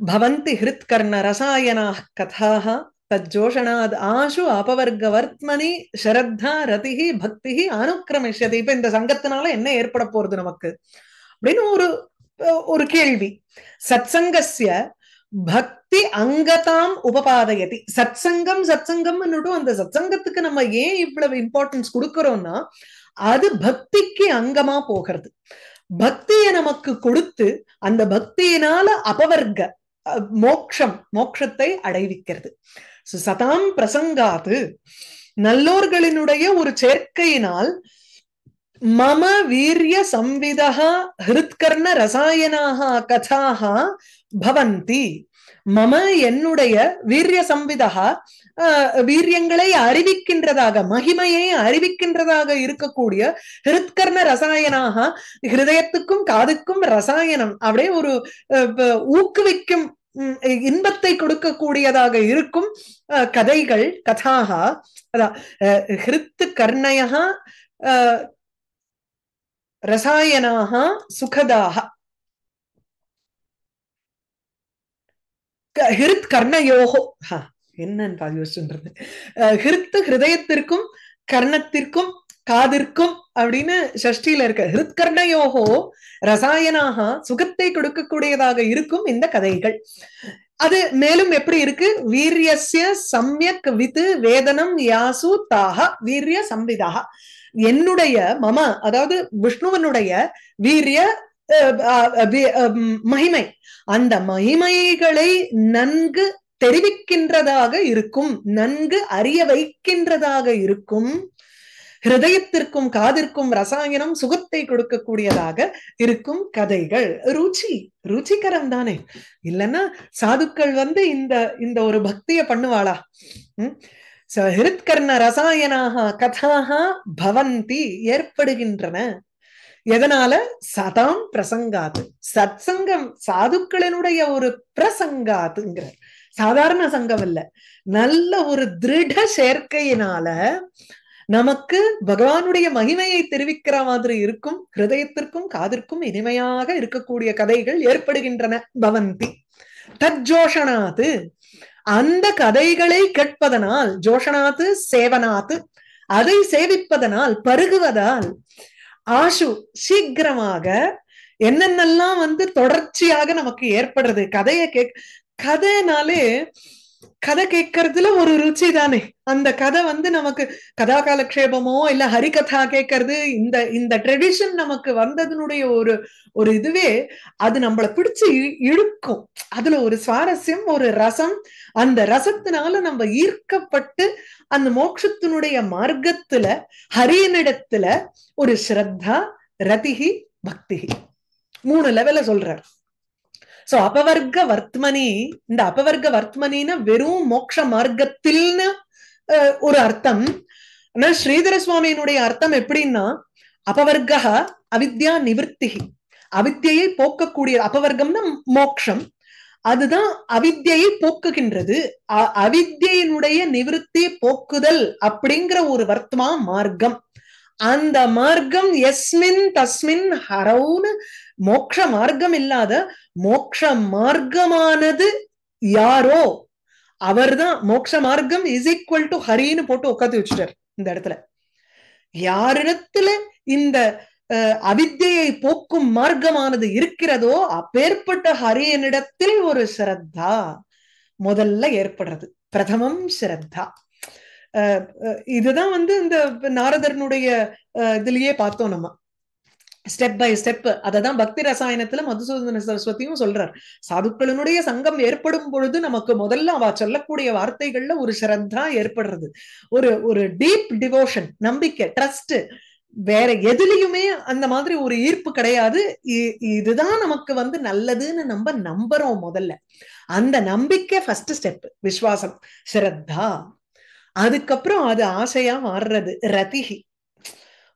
பவந்தி ஹிருத்கர்ண ரசாயனா கதாக தஜோஷனாத் ஆஷு அபவர்க வர்த்மனி ஷரத்தா ரதிஹி பக்திஹி அனுக்கிரமிஷதி இப்ப இந்த சங்கத்தினால என்ன ஏற்பட போறது நமக்கு அப்படின்னு ஒரு ஒரு கேள்வி சத்சங்கசிய பக்தி அங்கதாம் உபபாதயதி சத்சங்கம் சத்சங்கம்னுட்டும் அந்த சத்சங்கத்துக்கு நம்ம ஏன் இவ்வளவு இம்பார்ட்டன்ஸ் கொடுக்கறோம்னா அது பக்திக்கு அங்கமா போகிறது பக்தியை நமக்கு கொடுத்து அந்த பக்தியினால அபவர்க்க மோக்ஷம் மோக்ஷத்தை அடைவிக்கிறது சதாம் பிரசங்காது நல்லோர்களினுடைய ஒரு சேர்க்கையினால் மம வீரிய சம்விதா ஹிருத்கர்ண ரசாயனாக கதாக பவந்தி மம என்னுடைய வீரிய சம்பிதகா வீரியங்களை அறிவிக்கின்றதாக மகிமையை அறிவிக்கின்றதாக இருக்கக்கூடிய ஹிருத்கர்ண ரசாயனாக ஹிருதயத்துக்கும் காதுக்கும் ரசாயனம் அப்படியே ஒரு ஊக்குவிக்கும் இன்பத்தை கொடுக்கக்கூடியதாக இருக்கும் கதைகள் கதாக ஹிருத்து கர்ணயா ரசாயனாக சுகதாக ஹிருத் கர்ணயோகோ ஹா என்னன்னு பாதி யோசிச்சுன்றது ஹிருதயத்திற்கும் கர்ணத்திற்கும் காதிற்கும் அப்படின்னு சஷ்டியில இருக்க ஹிருத்கர்ணயோகோ ரசாயனாக சுகத்தை கொடுக்கக்கூடியதாக இருக்கும் இந்த கதைகள் அது மேலும் எப்படி இருக்கு வீரியசிய சமயக் வித்து வேதனம் யாசு தாக வீரிய சம்விதாக என்னுடைய மம அதாவது விஷ்ணுவனுடைய வீரிய மகிமை அந்த மகிமைகளை நன்கு தெரிவிக்கின்றதாக இருக்கும் நன்கு அறிய வைக்கின்றதாக இருக்கும் ஹிருதயத்திற்கும் காதிற்கும் ரசாயனம் சுகத்தை கொடுக்கக்கூடியதாக இருக்கும் கதைகள் ருச்சி ருச்சிகரம் தானே இல்லைன்னா சாதுக்கள் வந்து இந்த இந்த ஒரு பக்திய பண்ணுவாளா ஹிருத்கர்ண ரசாயனாக கதாக பவந்தி ஏற்படுகின்றன எதனால சதாம் பிரசங்காத்து சத் சங்கம் சாதுக்களினுடைய ஒரு பிரசங்காத்துங்கிறார் சாதாரண சங்கம் இல்ல நல்ல ஒரு திருட சேர்க்கையினால நமக்கு பகவானுடைய மகிமையை தெரிவிக்கிற மாதிரி இருக்கும் ஹிருதயத்திற்கும் காதிற்கும் இனிமையாக இருக்கக்கூடிய கதைகள் ஏற்படுகின்றன பவந்தி தஜோஷனாது அந்த கதைகளை கேட்பதனால் ஜோஷனாத்து சேவனாத்து அதை சேவிப்பதனால் பருகுவதால் ஆஷு சீக்கிரமாக என்னென்னலாம் வந்து தொடர்ச்சியாக நமக்கு ஏற்படுறது கதையை கேக் கதைனாலே கதை கேட்கறதுல ஒரு ருச்சி தானே அந்த கதை வந்து நமக்கு கதா காலக்ஷேபமோ இல்ல ஹரிகதா கேட்கறது இந்த இந்த ட்ரெடிஷன் நமக்கு வந்ததுனுடைய ஒரு ஒரு இதுவே அது நம்மளை பிடிச்சு இழுக்கும் அதுல ஒரு சுவாரஸ்யம் ஒரு ரசம் அந்த ரசத்தினால நம்ம ஈர்க்கப்பட்டு அந்த மோட்சத்தினுடைய மார்க்கத்துல ஹரியனிடத்துல ஒரு ஸ்ரத்தா ரதிகி பக்தி மூணு லெவல சொல்றார் சோ அபவர்க வர்த்மனி இந்த அபவர்க வர்த்மனின்னா வெறும் மோக்ஷ மார்க்கத்தில்னு ஒரு அர்த்தம் ஆனா ஸ்ரீதர சுவாமியினுடைய அர்த்தம் எப்படின்னா அபவர்க அவித்யா நிவர்த்திகி அவித்தியை போக்கக்கூடிய அபவர்க்கம்னா மோக்ஷம் அதுதான் அவித்தியை போக்குகின்றது அவித்தியினுடைய நிவிருத்தி போக்குதல் அப்படிங்கிற ஒரு வர்த்தமா மார்க்கம் அந்த மார்க்கம் எஸ்மின் தஸ்மின் ஹரவுன்னு மோக்ஷ மார்க்கம் இல்லாத மோக்ஷ மார்க்கமானது யாரோ அவர்தான் மோக்ஷ மார்க்கம் இஸ் ஈக்குவல் டு ஹரின்னு போட்டு உட்காந்து வச்சுட்டார் இந்த இடத்துல யாரிடத்துல இந்த அவித்தியை போக்கும் மார்க்கமானது இருக்கிறதோ அப்பேற்பட்ட ஹரியனிடத்தில் ஒரு சிரத்தா முதல்ல ஏற்படுறது பிரதமம் சிரத்தா இதுதான் வந்து இந்த நாரதர்னுடைய இதுலயே பார்த்தோம் நம்ம ஸ்டெப் பை ஸ்டெப் அததான் பக்தி ரசாயனத்துல மதுசூதன சரஸ்வதியும் சொல்றார் சாதுக்களினுடைய சங்கம் ஏற்படும் பொழுது நமக்கு முதல்ல அவ சொல்லக்கூடிய வார்த்தைகள்ல ஒரு சிரத்தா ஏற்படுறது ஒரு ஒரு டீப் டிவோஷன் நம்பிக்கை ட்ரஸ்ட் வேற எதுலயுமே அந்த மாதிரி ஒரு ஈர்ப்பு கிடையாது இதுதான் நமக்கு வந்து நல்லதுன்னு நம்ம நம்புறோம் முதல்ல அந்த நம்பிக்கை ஃபர்ஸ்ட் ஸ்டெப் விஸ்வாசம் ஸ்ரத்தா அதுக்கப்புறம் அது ஆசையா மாறுறது ரதிகி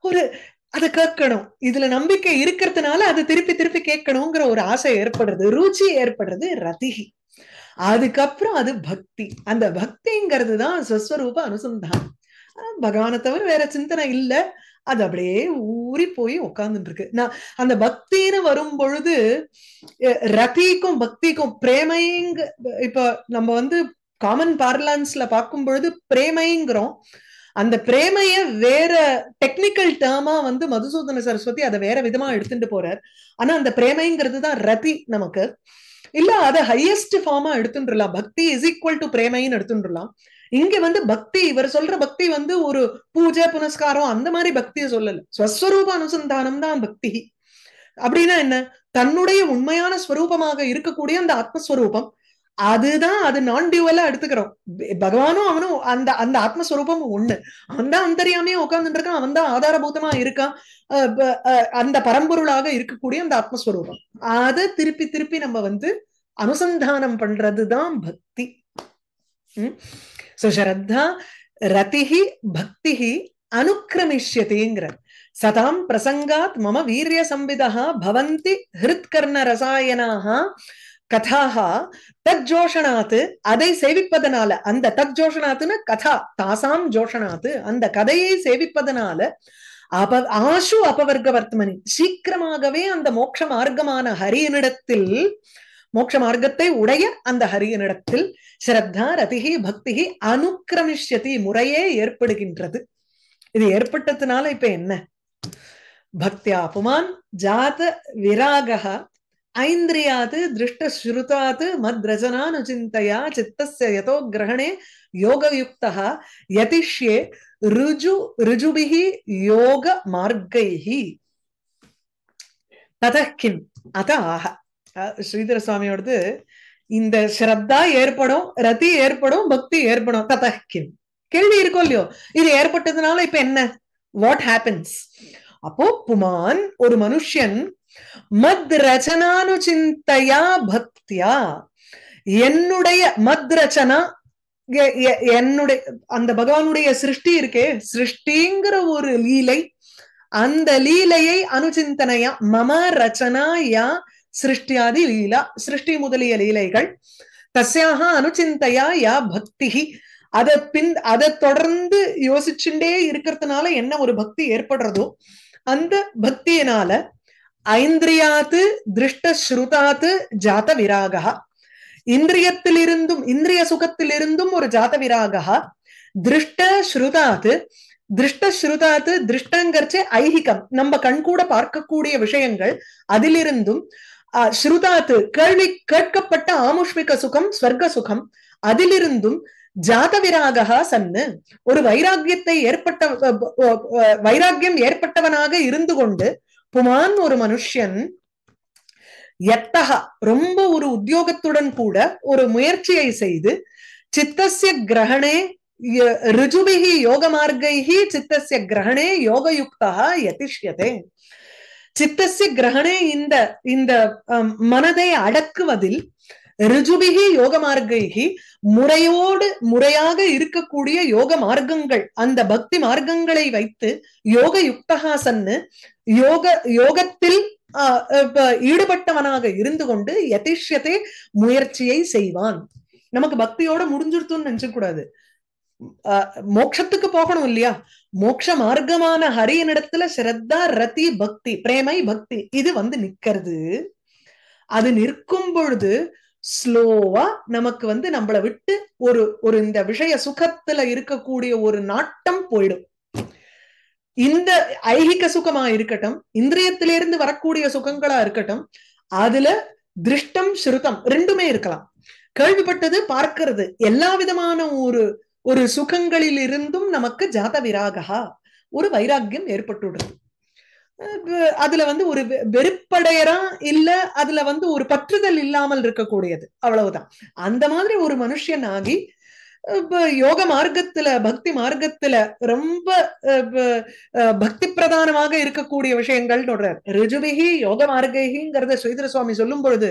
ஒரு அதை கேட்கணும் இதுல நம்பிக்கை இருக்கிறதுனால அது திருப்பி திருப்பி கேட்கணுங்கிற ஒரு ஆசை ஏற்படுறது ருச்சி ஏற்படுறது ரதிகி அதுக்கப்புறம் அது பக்தி அந்த பக்திங்கிறது தான் ஸ்வஸ்வரூப அனுசந்தானம் பகவானை தவிர வேற சிந்தனை இல்லை அது அப்படியே ஊறி போய் உட்கார்ந்துட்டு இருக்கு நான் அந்த பக்தின்னு வரும் பொழுது ரத்திக்கும் பக்திக்கும் பிரேமைங்க இப்ப நம்ம வந்து காமன் பார்லான்ஸ்ல பார்க்கும் பொழுது பிரேமைங்கிறோம் அந்த பிரேமைய வேற டெக்னிக்கல் டேர்மா வந்து மதுசூதன சரஸ்வதி அதை வேற விதமா எடுத்துட்டு போறார் ஆனா அந்த பிரேமைங்கிறது தான் ரதி நமக்கு இல்ல அதை ஹையஸ்ட் ஃபார்மா எடுத்துட்டுலாம் பக்தி இஸ் ஈக்குவல் டு பிரேமைன்னு எடுத்துட்டுலாம் இங்க வந்து பக்தி இவர் சொல்ற பக்தி வந்து ஒரு பூஜை புனஸ்காரம் அந்த மாதிரி பக்தியை சொல்லல ஸ்வஸ்வரூப அனுசந்தானம் தான் பக்தி அப்படின்னா என்ன தன்னுடைய உண்மையான ஸ்வரூபமாக இருக்கக்கூடிய அந்த ஆத்மஸ்வரூபம் அதுதான் அது நான் டியூவலா எடுத்துக்கிறோம் பகவானும் அவனும் அந்த அந்த ஆத்மஸ்வரூபம் ஒண்ணு அந்த அந்தரியாமையே உட்கார்ந்துட்டு இருக்கான் அவன் தான் ஆதாரபூதமா இருக்கான் அந்த பரம்பொருளாக இருக்கக்கூடிய அந்த ஆத்மஸ்வரூபம் அதை திருப்பி திருப்பி நம்ம வந்து அனுசந்தானம் பண்றதுதான் பக்தி உம் சோ ஸ்ரத்தா ரதிஹி பக்திஹி அனுக்கிரமிஷ்யதேங்கிறார் சதாம் பிரசங்காத் மம வீரிய சம்பிதா பவந்தி ஹிருத்கர்ண ரசாயனாக கதாகா தஜோஷனாத்து அதை சேவிப்பதனால அந்த தஜோஷனாத்துன்னு கதா தாசாம் ஜோஷனாத்து அந்த கதையை சேவிப்பதனால அப ஆஷு அபவர்க வர்த்தமனி சீக்கிரமாகவே அந்த மோட்ச மார்க்கமான ஹரியனிடத்தில் மோட்ச மார்க்கத்தை உடைய அந்த ஹரியனிடத்தில் ஸ்ரத்தா ரதிகி பக்திகி அனுக்கிரமிஷதி முறையே ஏற்படுகின்றது இது ஏற்பட்டதுனால இப்ப என்ன பக்தியா புமான் ஜாத விராகா ஐந்திரியாது திருஷ்ட ஸ்ருதாது மத்ரஜனானுச்சிந்தையா சித்தஸ்ய யதோ கிரகணே யோகயுக்தா யதிஷ்யே ருஜு ருஜுபிஹி யோக மார்கைஹி ததக்கிம் அத ஆக ஸ்ரீதர சுவாமியோடது இந்த ஸ்ரத்தா ஏற்படும் ரதி ஏற்படும் பக்தி ஏற்படும் ததா கேள்வி இருக்கும் இல்லையோ இது ஏற்பட்டதுனால இப்ப என்ன வாட் ஹேப்பன்ஸ் அப்போ புமான் ஒரு மனுஷன் மத் சிந்தையா பக்தியா என்னுடைய மத் ரச்சனா என்னுடைய அந்த பகவானுடைய சிருஷ்டி இருக்கே சிருஷ்டிங்கிற ஒரு லீலை அந்த லீலையை அனுச்சிந்தனையா மம ரச்சனா யா சிருஷ்டியாதி லீலா சிருஷ்டி முதலிய லீலைகள் தஸ்யாக அனுச்சிந்தையா யா பக்தி அதை பின் அதை தொடர்ந்து யோசிச்சுட்டே இருக்கிறதுனால என்ன ஒரு பக்தி ஏற்படுறதோ அந்த பக்தியினால ஐந்திரியாத்து திருஷ்ட ஸ்ருதாத்து ஜாத விராகா இந்திரியத்திலிருந்தும் இந்திரிய சுகத்திலிருந்தும் ஒரு ஜாத விராகா திருஷ்ட ஸ்ருதாத்து திருஷ்ட ஸ்ருதாத்து திருஷ்டங்கர்ச்சே ஐஹிகம் நம்ம கண்கூட பார்க்கக்கூடிய விஷயங்கள் அதிலிருந்தும் ஸ்ருதாத்து கேள்வி கேட்கப்பட்ட ஆமுஷ்மிக சுகம் ஸ்வர்க சுகம் அதிலிருந்தும் ஜாத சன்னு ஒரு வைராக்கியத்தை ஏற்பட்ட வைராக்கியம் ஏற்பட்டவனாக இருந்து கொண்டு புமான் ஒரு மனுஷன் எத்தகா ரொம்ப ஒரு உத்தியோகத்துடன் கூட ஒரு முயற்சியை செய்து சித்தசிய கிரகணே ரிஜுபிகி யோக மார்கைகி சித்தசிய கிரகணே யோகயுக்தா யதிஷ்யதே சித்தசிய கிரகணே இந்த இந்த மனதை அடக்குவதில் ரிஜுபிகி யோக மார்கைகி முறையோடு முறையாக இருக்கக்கூடிய யோக மார்க்கங்கள் அந்த பக்தி மார்க்கங்களை வைத்து யோக யுக்தஹாசன்னு யோக யோகத்தில் ஈடுபட்டவனாக இருந்து கொண்டு யதிஷ்யத்தை முயற்சியை செய்வான் நமக்கு பக்தியோட முடிஞ்சிருத்தும்னு நினைச்சக்கூடாது மோட்சத்துக்கு போகணும் இல்லையா மோட்ச மார்க்கமான ஹரியனிடத்துல சிரத்தா ரத்தி பக்தி பிரேமை பக்தி இது வந்து நிக்கிறது அது நிற்கும் பொழுது ஸ்லோவா நமக்கு வந்து நம்மளை விட்டு ஒரு ஒரு இந்த விஷய சுகத்துல இருக்கக்கூடிய ஒரு நாட்டம் போயிடும் இந்த ஐகிக சுகமா இருக்கட்டும் இந்திரியத்திலிருந்து வரக்கூடிய சுகங்களா இருக்கட்டும் அதுல திருஷ்டம் ஸ்ருதம் ரெண்டுமே இருக்கலாம் கேள்விப்பட்டது பார்க்கிறது எல்லா விதமான ஒரு ஒரு சுகங்களில் இருந்தும் நமக்கு ஜாத விராகா ஒரு வைராக்கியம் ஏற்பட்டுடுது அதுல வந்து ஒரு வெறுப்படையரா இல்ல அதுல வந்து ஒரு பற்றுதல் இல்லாமல் இருக்கக்கூடியது அவ்வளவுதான் அந்த மாதிரி ஒரு மனுஷன் ஆகி யோக மார்க்கத்துல பக்தி மார்க்கத்துல ரொம்ப பக்தி பிரதானமாக இருக்கக்கூடிய விஷயங்கள் சொல்றாரு ரிஜுபிகி யோக மார்க்கிங்கிறத ஸ்ரீதர சுவாமி சொல்லும் பொழுது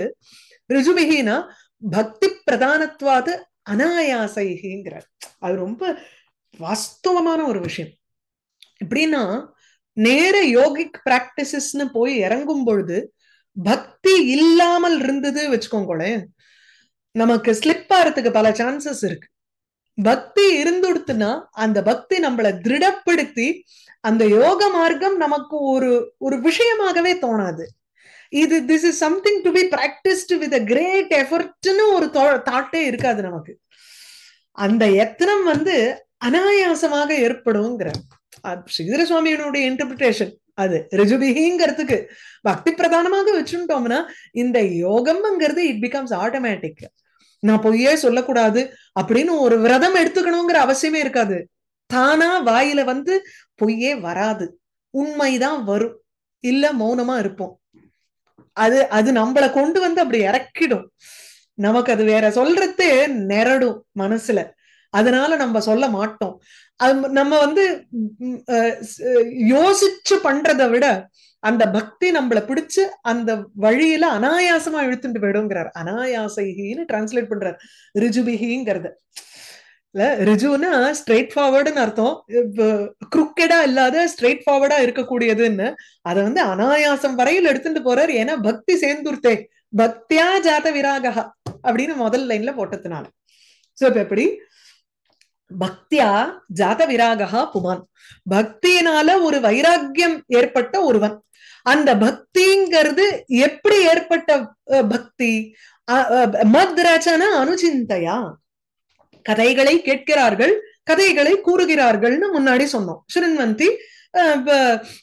ரிஜுபிகினா பக்தி பிரதானத்வாது அனாயாசைகிறார் அது ரொம்ப வாஸ்தவமான ஒரு விஷயம் எப்படின்னா நேர யோகிக் பிராக்டிசஸ்னு போய் இறங்கும் பொழுது பக்தி இல்லாமல் இருந்தது வச்சுக்கோங்களேன் நமக்கு ஸ்லிப் ஆறதுக்கு பல சான்சஸ் இருக்கு பக்தி இருந்துடுத்துனா அந்த பக்தி நம்மளை திருடப்படுத்தி அந்த யோக மார்க்கம் நமக்கு ஒரு ஒரு விஷயமாகவே தோணாது இது this is something to be practised with a great எஃபர்ட்னு ஒரு தாட்டே இருக்காது நமக்கு அந்த எத்தனம் வந்து அனாயாசமாக ஏற்படும்ங்கிற ஸ்ரீதர சுவாமியினுடைய இன்டர்பிரிட்டேஷன் அது ரிஜுபிஹிங்கிறதுக்கு பக்தி பிரதானமாக வச்சுட்டோம்னா இந்த யோகம்ங்கிறது இட் பிகம்ஸ் ஆட்டோமேட்டிக் நான் பொய்யே சொல்லக்கூடாது அப்படின்னு ஒரு விரதம் எடுத்துக்கணுங்கிற அவசியமே இருக்காது தானா வாயில வந்து பொய்யே வராது உண்மைதான் வரும் இல்ல மௌனமா இருப்போம் அது அது நம்மள கொண்டு வந்து அப்படி இறக்கிடும் நமக்கு அது வேற சொல்றது நிரடும் மனசுல அதனால நம்ம சொல்ல மாட்டோம் நம்ம வந்து யோசிச்சு பண்றதை விட அந்த பக்தி நம்மள பிடிச்சு அந்த வழியில அனாயாசமா இழுத்துட்டு போயிடுங்கிறார் அனாயாசைகின்னு டிரான்ஸ்லேட் பண்றார் ரிஜுபிகிங்கிறத ரிஜுனா ஸ்ட்ரெயிட் ஃபார்வர்டுன்னு அர்த்தம் குருக்கெடா இல்லாத ஸ்ட்ரெயிட் ஃபார்வர்டா இருக்கக்கூடியதுன்னு அதை வந்து அனாயாசம் வரையில் எடுத்துட்டு போறாரு ஏன்னா பக்தி சேர்ந்துருத்தே பக்தியா ஜாத விராகா அப்படின்னு முதல் லைன்ல போட்டதுனால சோ இப்ப எப்படி பக்தியா ஜாத விராகா புமான் பக்தியினால ஒரு வைராக்கியம் ஏற்பட்ட ஒருவன் அந்த பக்திங்கிறது எப்படி ஏற்பட்ட பக்தி மத்ராச்சனா அனுச்சிந்தையா கதைகளை கேட்கிறார்கள் கதைகளை கூறுகிறார்கள்னு முன்னாடி சொன்னோம் ஸ்ருண்வந்தி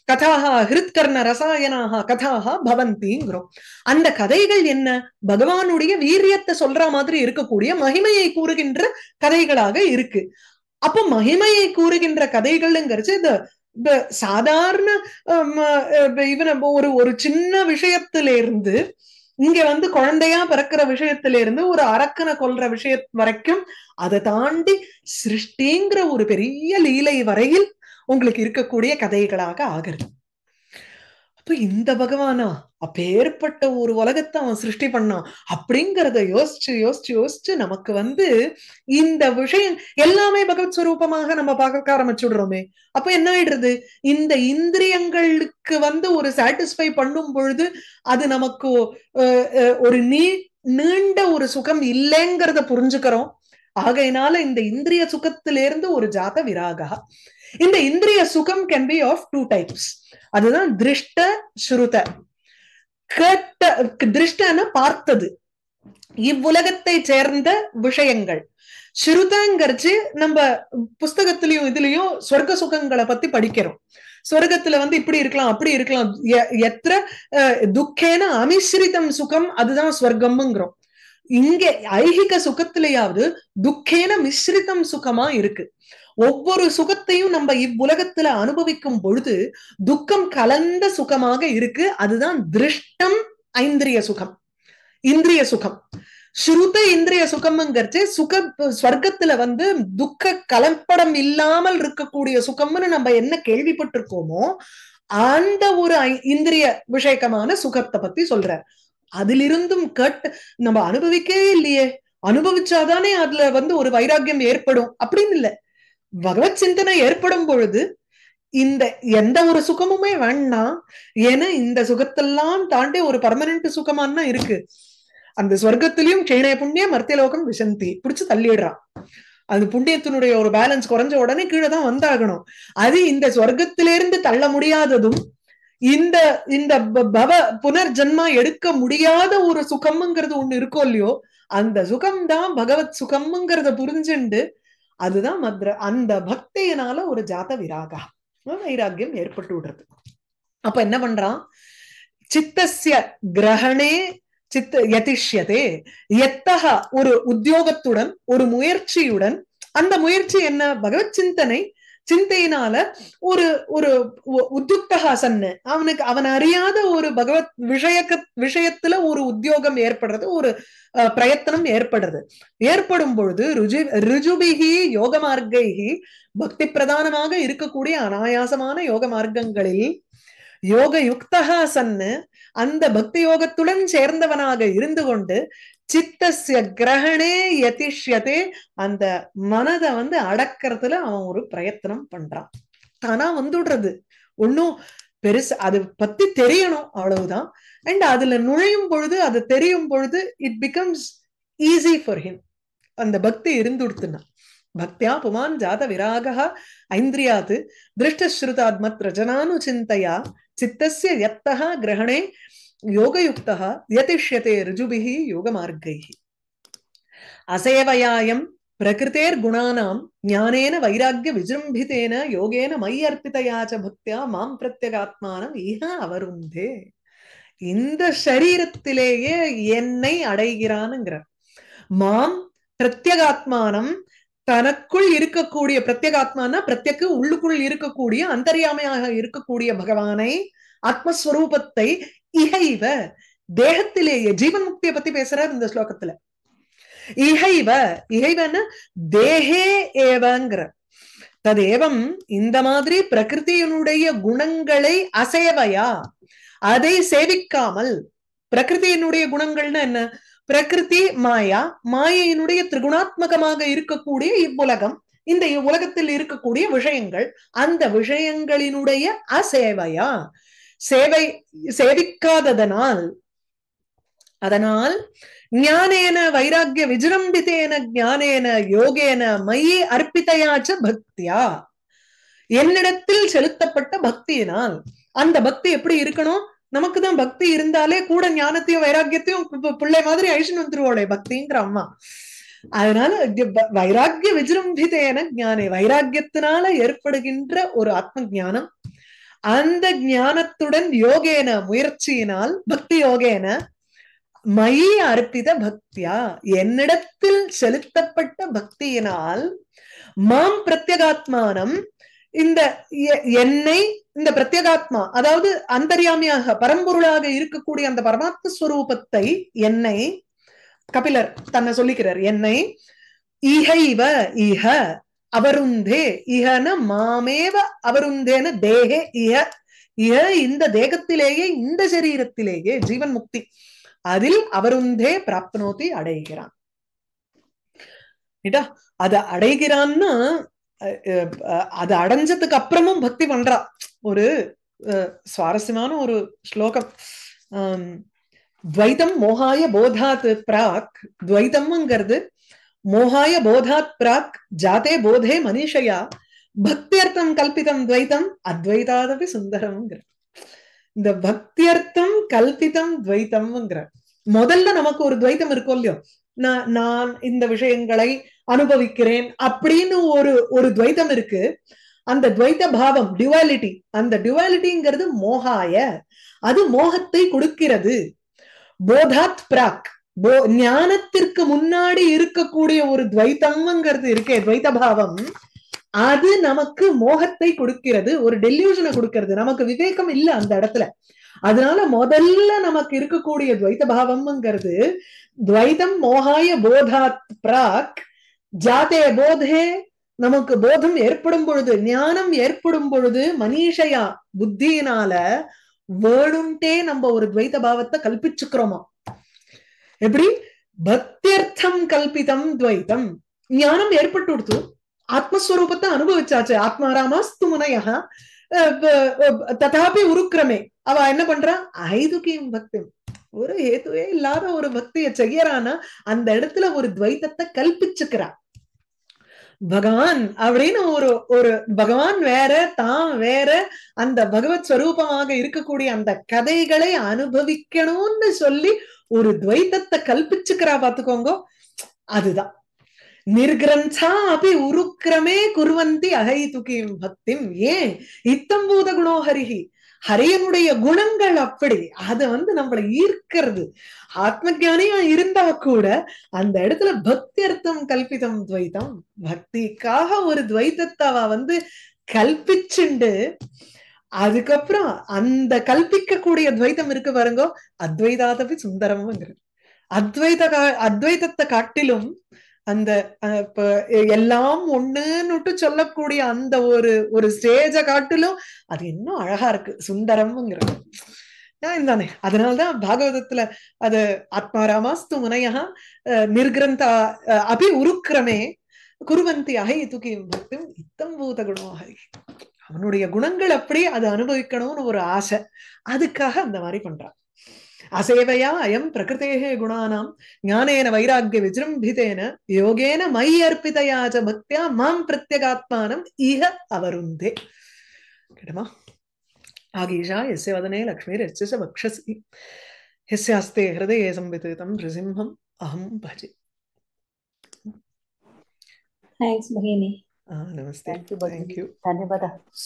கதாக ஹிருத்கர்ண ரசாயனாக கதாக பவந்திங்கிறோம் அந்த கதைகள் என்ன பகவானுடைய வீரியத்தை சொல்ற மாதிரி இருக்கக்கூடிய மகிமையை கூறுகின்ற கதைகளாக இருக்கு அப்போ மகிமையை கூறுகின்ற கதைகள்ங்கிறது இந்த சாதாரண இவன ஒரு ஒரு சின்ன விஷயத்திலிருந்து இங்க வந்து குழந்தையா பிறக்கிற விஷயத்துல இருந்து ஒரு அரக்கனை கொல்ற விஷய வரைக்கும் அதை தாண்டி சிருஷ்டிங்கிற ஒரு பெரிய லீலை வரையில் உங்களுக்கு இருக்கக்கூடிய கதைகளாக ஆகிறது அப்ப இந்த பகவானா அப்பேற்பட்ட ஒரு உலகத்தை அவன் சிருஷ்டி பண்ணான் அப்படிங்கிறத யோசிச்சு யோசிச்சு யோசிச்சு நமக்கு வந்து இந்த விஷயம் எல்லாமே பகவத் ஸ்வரூபமாக நம்ம பார்க்க ஆரம்பிச்சுடுறோமே அப்ப என்ன ஆயிடுறது இந்த இந்திரியங்களுக்கு வந்து ஒரு சாட்டிஸ்ஃபை பண்ணும் பொழுது அது நமக்கு ஒரு நீ நீண்ட ஒரு சுகம் இல்லைங்கிறத புரிஞ்சுக்கிறோம் ஆகையினால இந்த இந்திரிய சுகத்திலிருந்து ஒரு ஜாத விராகா இந்த இந்திரிய சுகம் can be of two types அதுதான் திருஷ்ட ஸ்ருத கேட்ட திருஷ்டன்னு பார்த்தது இவ்வுலகத்தை சேர்ந்த விஷயங்கள் ஸ்ருதங்கிறச்சு நம்ம புஸ்தகத்திலயும் இதுலயும் சொர்க்க சுகங்களை பத்தி படிக்கிறோம் சொர்க்கத்துல வந்து இப்படி இருக்கலாம் அப்படி இருக்கலாம் எத்திர துக்கேன அமிஸ்ரிதம் சுகம் அதுதான் ஸ்வர்க்கம்ங்கிறோம் இங்க ஐகிக சுகத்திலேயாவது துக்கேன மிஸ்ரிதம் சுகமா இருக்கு ஒவ்வொரு சுகத்தையும் நம்ம இவ்வுலகத்துல அனுபவிக்கும் பொழுது துக்கம் கலந்த சுகமாக இருக்கு அதுதான் திருஷ்டம் ஐந்திரிய சுகம் இந்திரிய சுகம் ஸ்ருத இந்திரிய சுகம்ங்கிறச்சு சுக ஸ்வர்க்கத்துல வந்து துக்க கலப்படம் இல்லாமல் இருக்கக்கூடிய சுகம்னு நம்ம என்ன கேள்விப்பட்டிருக்கோமோ அந்த ஒரு இந்திரிய விஷயக்கமான சுகத்தை பத்தி சொல்ற அதிலிருந்தும் கட் நம்ம அனுபவிக்கவே இல்லையே அனுபவிச்சாதானே அதுல வந்து ஒரு வைராக்கியம் ஏற்படும் அப்படின்னு இல்லை பகவத் சிந்தனை ஏற்படும் பொழுது இந்த எந்த ஒரு சுகமுமே வேண்டாம் ஏன்னா இந்த சுகத்தெல்லாம் தாண்டி ஒரு பர்மனன்ட் சுகமானா இருக்கு அந்த ஸ்வர்க்கத்திலையும் புண்ணிய மர்த்திய மர்த்தியலோகம் விசந்தி பிடிச்சு தள்ளிடுறான் அந்த புண்ணியத்தினுடைய ஒரு பேலன்ஸ் குறைஞ்ச உடனே கீழே தான் வந்தாகணும் அது இந்த ஸ்வர்க்கத்திலிருந்து தள்ள முடியாததும் இந்த இந்த பவ புனர்ஜன்மா எடுக்க முடியாத ஒரு சுகம்ங்கிறது ஒண்ணு இருக்கோ இல்லையோ அந்த சுகம் தான் பகவத் சுகம்ங்கிறத புரிஞ்சுண்டு அதுதான் மத்ர அந்த பக்தியினால ஒரு ஜாத விராக வைராக்கியம் ஏற்பட்டு விடுறது அப்ப என்ன பண்றான் சித்தசிய கிரகணே சித்த யதிஷ்யதே எத்தக ஒரு உத்தியோகத்துடன் ஒரு முயற்சியுடன் அந்த முயற்சி என்ன பகவத் சிந்தனை சிந்தையினால ஒரு ஒரு உத்யுக்தகா சன்னு அவனுக்கு அவன் அறியாத ஒரு பகவத் விஷயக்க விஷயத்துல ஒரு உத்தியோகம் ஏற்படுறது ஒரு பிரயத்தனம் ஏற்படுறது ஏற்படும் பொழுது ருஜு ருஜுபிகி யோக மார்க்கைகி பக்தி பிரதானமாக இருக்கக்கூடிய அனாயாசமான யோக மார்க்கங்களில் யோக யுக்தகா சன்னு அந்த பக்தி யோகத்துடன் சேர்ந்தவனாக இருந்து கொண்டு சித்தசிய கிரகணே யதிஷ்யதே அந்த மனதை வந்து அடக்கிறதுல அவன் ஒரு பிரயத்தனம் பண்றான் தானா வந்துடுறது ஒன்னும் பெருசு அது பத்தி தெரியணும் அவ்வளவுதான் அண்ட் அதுல நுழையும் பொழுது அது தெரியும் பொழுது it becomes easy for him அந்த பக்தி இருந்துடுத்துனா பக்தியா புமான் ஜாத விராகா ஐந்திரியாது திருஷ்டஸ்ருதாத் மத் ரஜனானு சிந்தையா சித்தசிய யத்தகா கிரகணே யோகயுக்தா யதிஷ்யதே ரிஜுபிஹி யோகமார்க்கைஹி அசேவையாயம் प्रकृतेर्गुणानां ज्ञानेन वैराग्यविजृम्भितेन योगेन मयि अर्पितया च भक्त्या மாம் பிரத்யகாத்மானம் இஹ அவருந்தே இந்த சரீரத்திலேயே என்னை அடைகிறானுங்கிற மாம் பிரத்யகாத்மானம் தனக்குள் இருக்கக்கூடிய பிரத்யகாத்மானா பிரத்யக்கு உள்ளுக்குள் இருக்கக்கூடிய அந்தரியாமையாக இருக்கக்கூடிய பகவானை ஆத்மஸ்வரூபத்தை இஹைவ தேகத்திலேயே ஜீவன் முக்தியை பத்தி பேசுறாரு இந்த ஸ்லோகத்துல இஹைவ இஹைவன்னு தேகே ஏவங்கிற ததேவம் இந்த மாதிரி பிரகிருதியினுடைய குணங்களை அசையவையா அதை சேவிக்காமல் பிரகிருதியினுடைய குணங்கள்னா என்ன பிரகிருதி மாயா மாயையினுடைய திரிகுணாத்மகமாக இருக்கக்கூடிய இவ்வுலகம் இந்த உலகத்தில் இருக்கக்கூடிய விஷயங்கள் அந்த விஷயங்களினுடைய அசேவையா சேவை சேவிக்காததனால் அதனால் ஞானேன வைராக்கிய விஜிரம்பித்தேன ஞானேன யோகேன மையே அர்ப்பித்தையாச்ச பக்தியா என்னிடத்தில் செலுத்தப்பட்ட பக்தியினால் அந்த பக்தி எப்படி இருக்கணும் நமக்கு தான் பக்தி இருந்தாலே கூட ஞானத்தையும் வைராக்கியத்தையும் பிள்ளை மாதிரி ஐஷன் வந்துருவோட பக்திங்கிற அம்மா அதனால வைராக்கிய விஜிரம்பித்தேன ஞானே வைராக்கியத்தினால ஏற்படுகின்ற ஒரு ஆத்ம ஞானம் அந்த ஞானத்துடன் யோகேன முயற்சியினால் பக்தி யோகேன மயி அர்ப்பித பக்தியா என்னிடத்தில் செலுத்தப்பட்ட பக்தியினால் மாம் பிரத்யகாத்மானம் இந்த என்னை இந்த பிரத்யகாத்மா அதாவது அந்தரியாமியாக பரம்பொருளாக இருக்கக்கூடிய அந்த பரமாத்ம ஸ்வரூபத்தை என்னை கபிலர் தன்னை சொல்லிக்கிறார் என்னை இஹைவ இஹ அவருந்தே இஹன மாமேவ அவருந்தேன தேகே இஹ இஹ இந்த தேகத்திலேயே இந்த சரீரத்திலேயே ஜீவன் முக்தி அதில் அவருந்தே பிராப்னோத்தி அடைகிறான் அத அடைகிறான்னு அது அடைஞ்சதுக்கு அப்புறமும் பக்தி பண்றா ஒரு சுவாரஸ்யமான ஒரு ஸ்லோகம் துவைதம் மோகாய போதாத் பிராக் துவைதம்ங்கிறது மோகாய போதாத் பிராக் ஜாதே போதே மனிஷையா பக்தியர்த்தம் கல்பிதம் துவைத்தம் அத்வைதாதபி சுந்தரம்ங்கிற இந்த பக்தியர்த்தம் கல்பிதம் துவைத்தம்ங்கிற முதல்ல நமக்கு ஒரு துவைத்தம் இருக்கும் இல்லையோ நான் நான் இந்த விஷயங்களை அனுபவிக்கிறேன் அப்படின்னு ஒரு ஒரு துவைத்தம் இருக்கு அந்த துவைத்த பாவம் டிவாலிட்டி அந்த டிவாலிட்டிங்கிறது மோகாய அது மோகத்தை கொடுக்கிறது போதாத் பிராக் ஞானத்திற்கு முன்னாடி இருக்கக்கூடிய ஒரு துவைத்தம்ங்கிறது இருக்கே துவைத்த பாவம் அது நமக்கு மோகத்தை கொடுக்கிறது ஒரு டெல்யூஷனை கொடுக்கிறது நமக்கு விவேகம் இல்ல அந்த இடத்துல அதனால முதல்ல நமக்கு இருக்கக்கூடிய துவைத்த பாவம்ங்கிறது துவைதம் மோகாய போதாத் பிராக் ஜாதே போதே நமக்கு போதம் ஏற்படும் பொழுது ஞானம் ஏற்படும் பொழுது மனிஷையா புத்தியினால வேணும்ட்டே நம்ம ஒரு துவைத்த பாவத்தை கல்பிச்சுக்கிறோமா எப்படி பக்தியர்த்தம் கல்பிதம் துவைத்தம் ஞானம் ஏற்பட்டு கொடுத்து ஆத்மஸ்வரூபத்தை அனுபவிச்சாச்சு ஆத்மாராமாஸ்து முனையா ததாபி உருக்கிரமே அவ என்ன பண்றா ஐதுகியும் பக்தி ஒரு ஏதுவே இல்லாத ஒரு பக்திய செய்யறானா அந்த இடத்துல ஒரு துவைத்தத்தை கல்பிச்சுக்கிறா பகவான் அப்படின்னு ஒரு ஒரு பகவான் வேற தான் வேற அந்த பகவத் ஸ்வரூபமாக இருக்கக்கூடிய அந்த கதைகளை அனுபவிக்கணும்னு சொல்லி ஒரு துவைத்தத்தை கல்பிச்சுக்கிறா பாத்துக்கோங்க அதுதான் நிர்கிரந்தா அப்படி உருக்கிரமே குருவந்தி அகை துகியும் பக்திம் ஏன் இத்தம்பூத குணோஹரிகி ஹரியனுடைய குணங்கள் அப்படி அதை வந்து நம்மளை ஈர்க்கிறது ஆத்ம ஜானியம் இருந்தா கூட அந்த இடத்துல பக்தி அர்த்தம் கல்பிதம் துவைதம் பக்திக்காக ஒரு துவைத்தத்தை வந்து கல்பிச்சுண்டு அதுக்கப்புறம் அந்த கல்பிக்க கூடிய துவைதம் இருக்கு பாருங்கோ அத்வைதாதவி சுந்தரமும் அத்வைத அத்வைதத்தை காட்டிலும் அந்த இப்ப எல்லாம் ஒண்ணுன்னுட்டு சொல்லக்கூடிய அந்த ஒரு ஒரு ஸ்டேஜ காட்டிலும் அது இன்னும் அழகா இருக்கு சுந்தரம்ங்கிறது தானே அதனால்தான் பாகவதத்துல அது ஆத்மாராமாஸ்து முனையா நிர்கிரந்தா அபி உருக்கிரமே குருவந்தி அகை தூக்கி பக்தும் இத்தம் பூத குணமாக அவனுடைய குணங்கள் அப்படியே அதை அனுபவிக்கணும்னு ஒரு ஆசை அதுக்காக அந்த மாதிரி பண்றான் அசேவையா அயம் பிரகிருத்தேகே குணானாம் ஞானேன வைராக்கிய விஜிரம்பிதேன யோகேன மை அர்ப்பிதையாச்ச பக்தியா மாம் பிரத்யகாத்மானம் இஹ அவருந்தே கேட்டமா ஆகீஷா எஸ் வதனே லக்ஷ்மி எஸ்ய வக்ஷசி எஸ் அஸ்தே ஹிருதயே சம்பிதம் ரிசிம்ஹம் அஹம் பஜே Thanks, Mahini. हाँ, नमस्ते थैंक यू धन्यवाद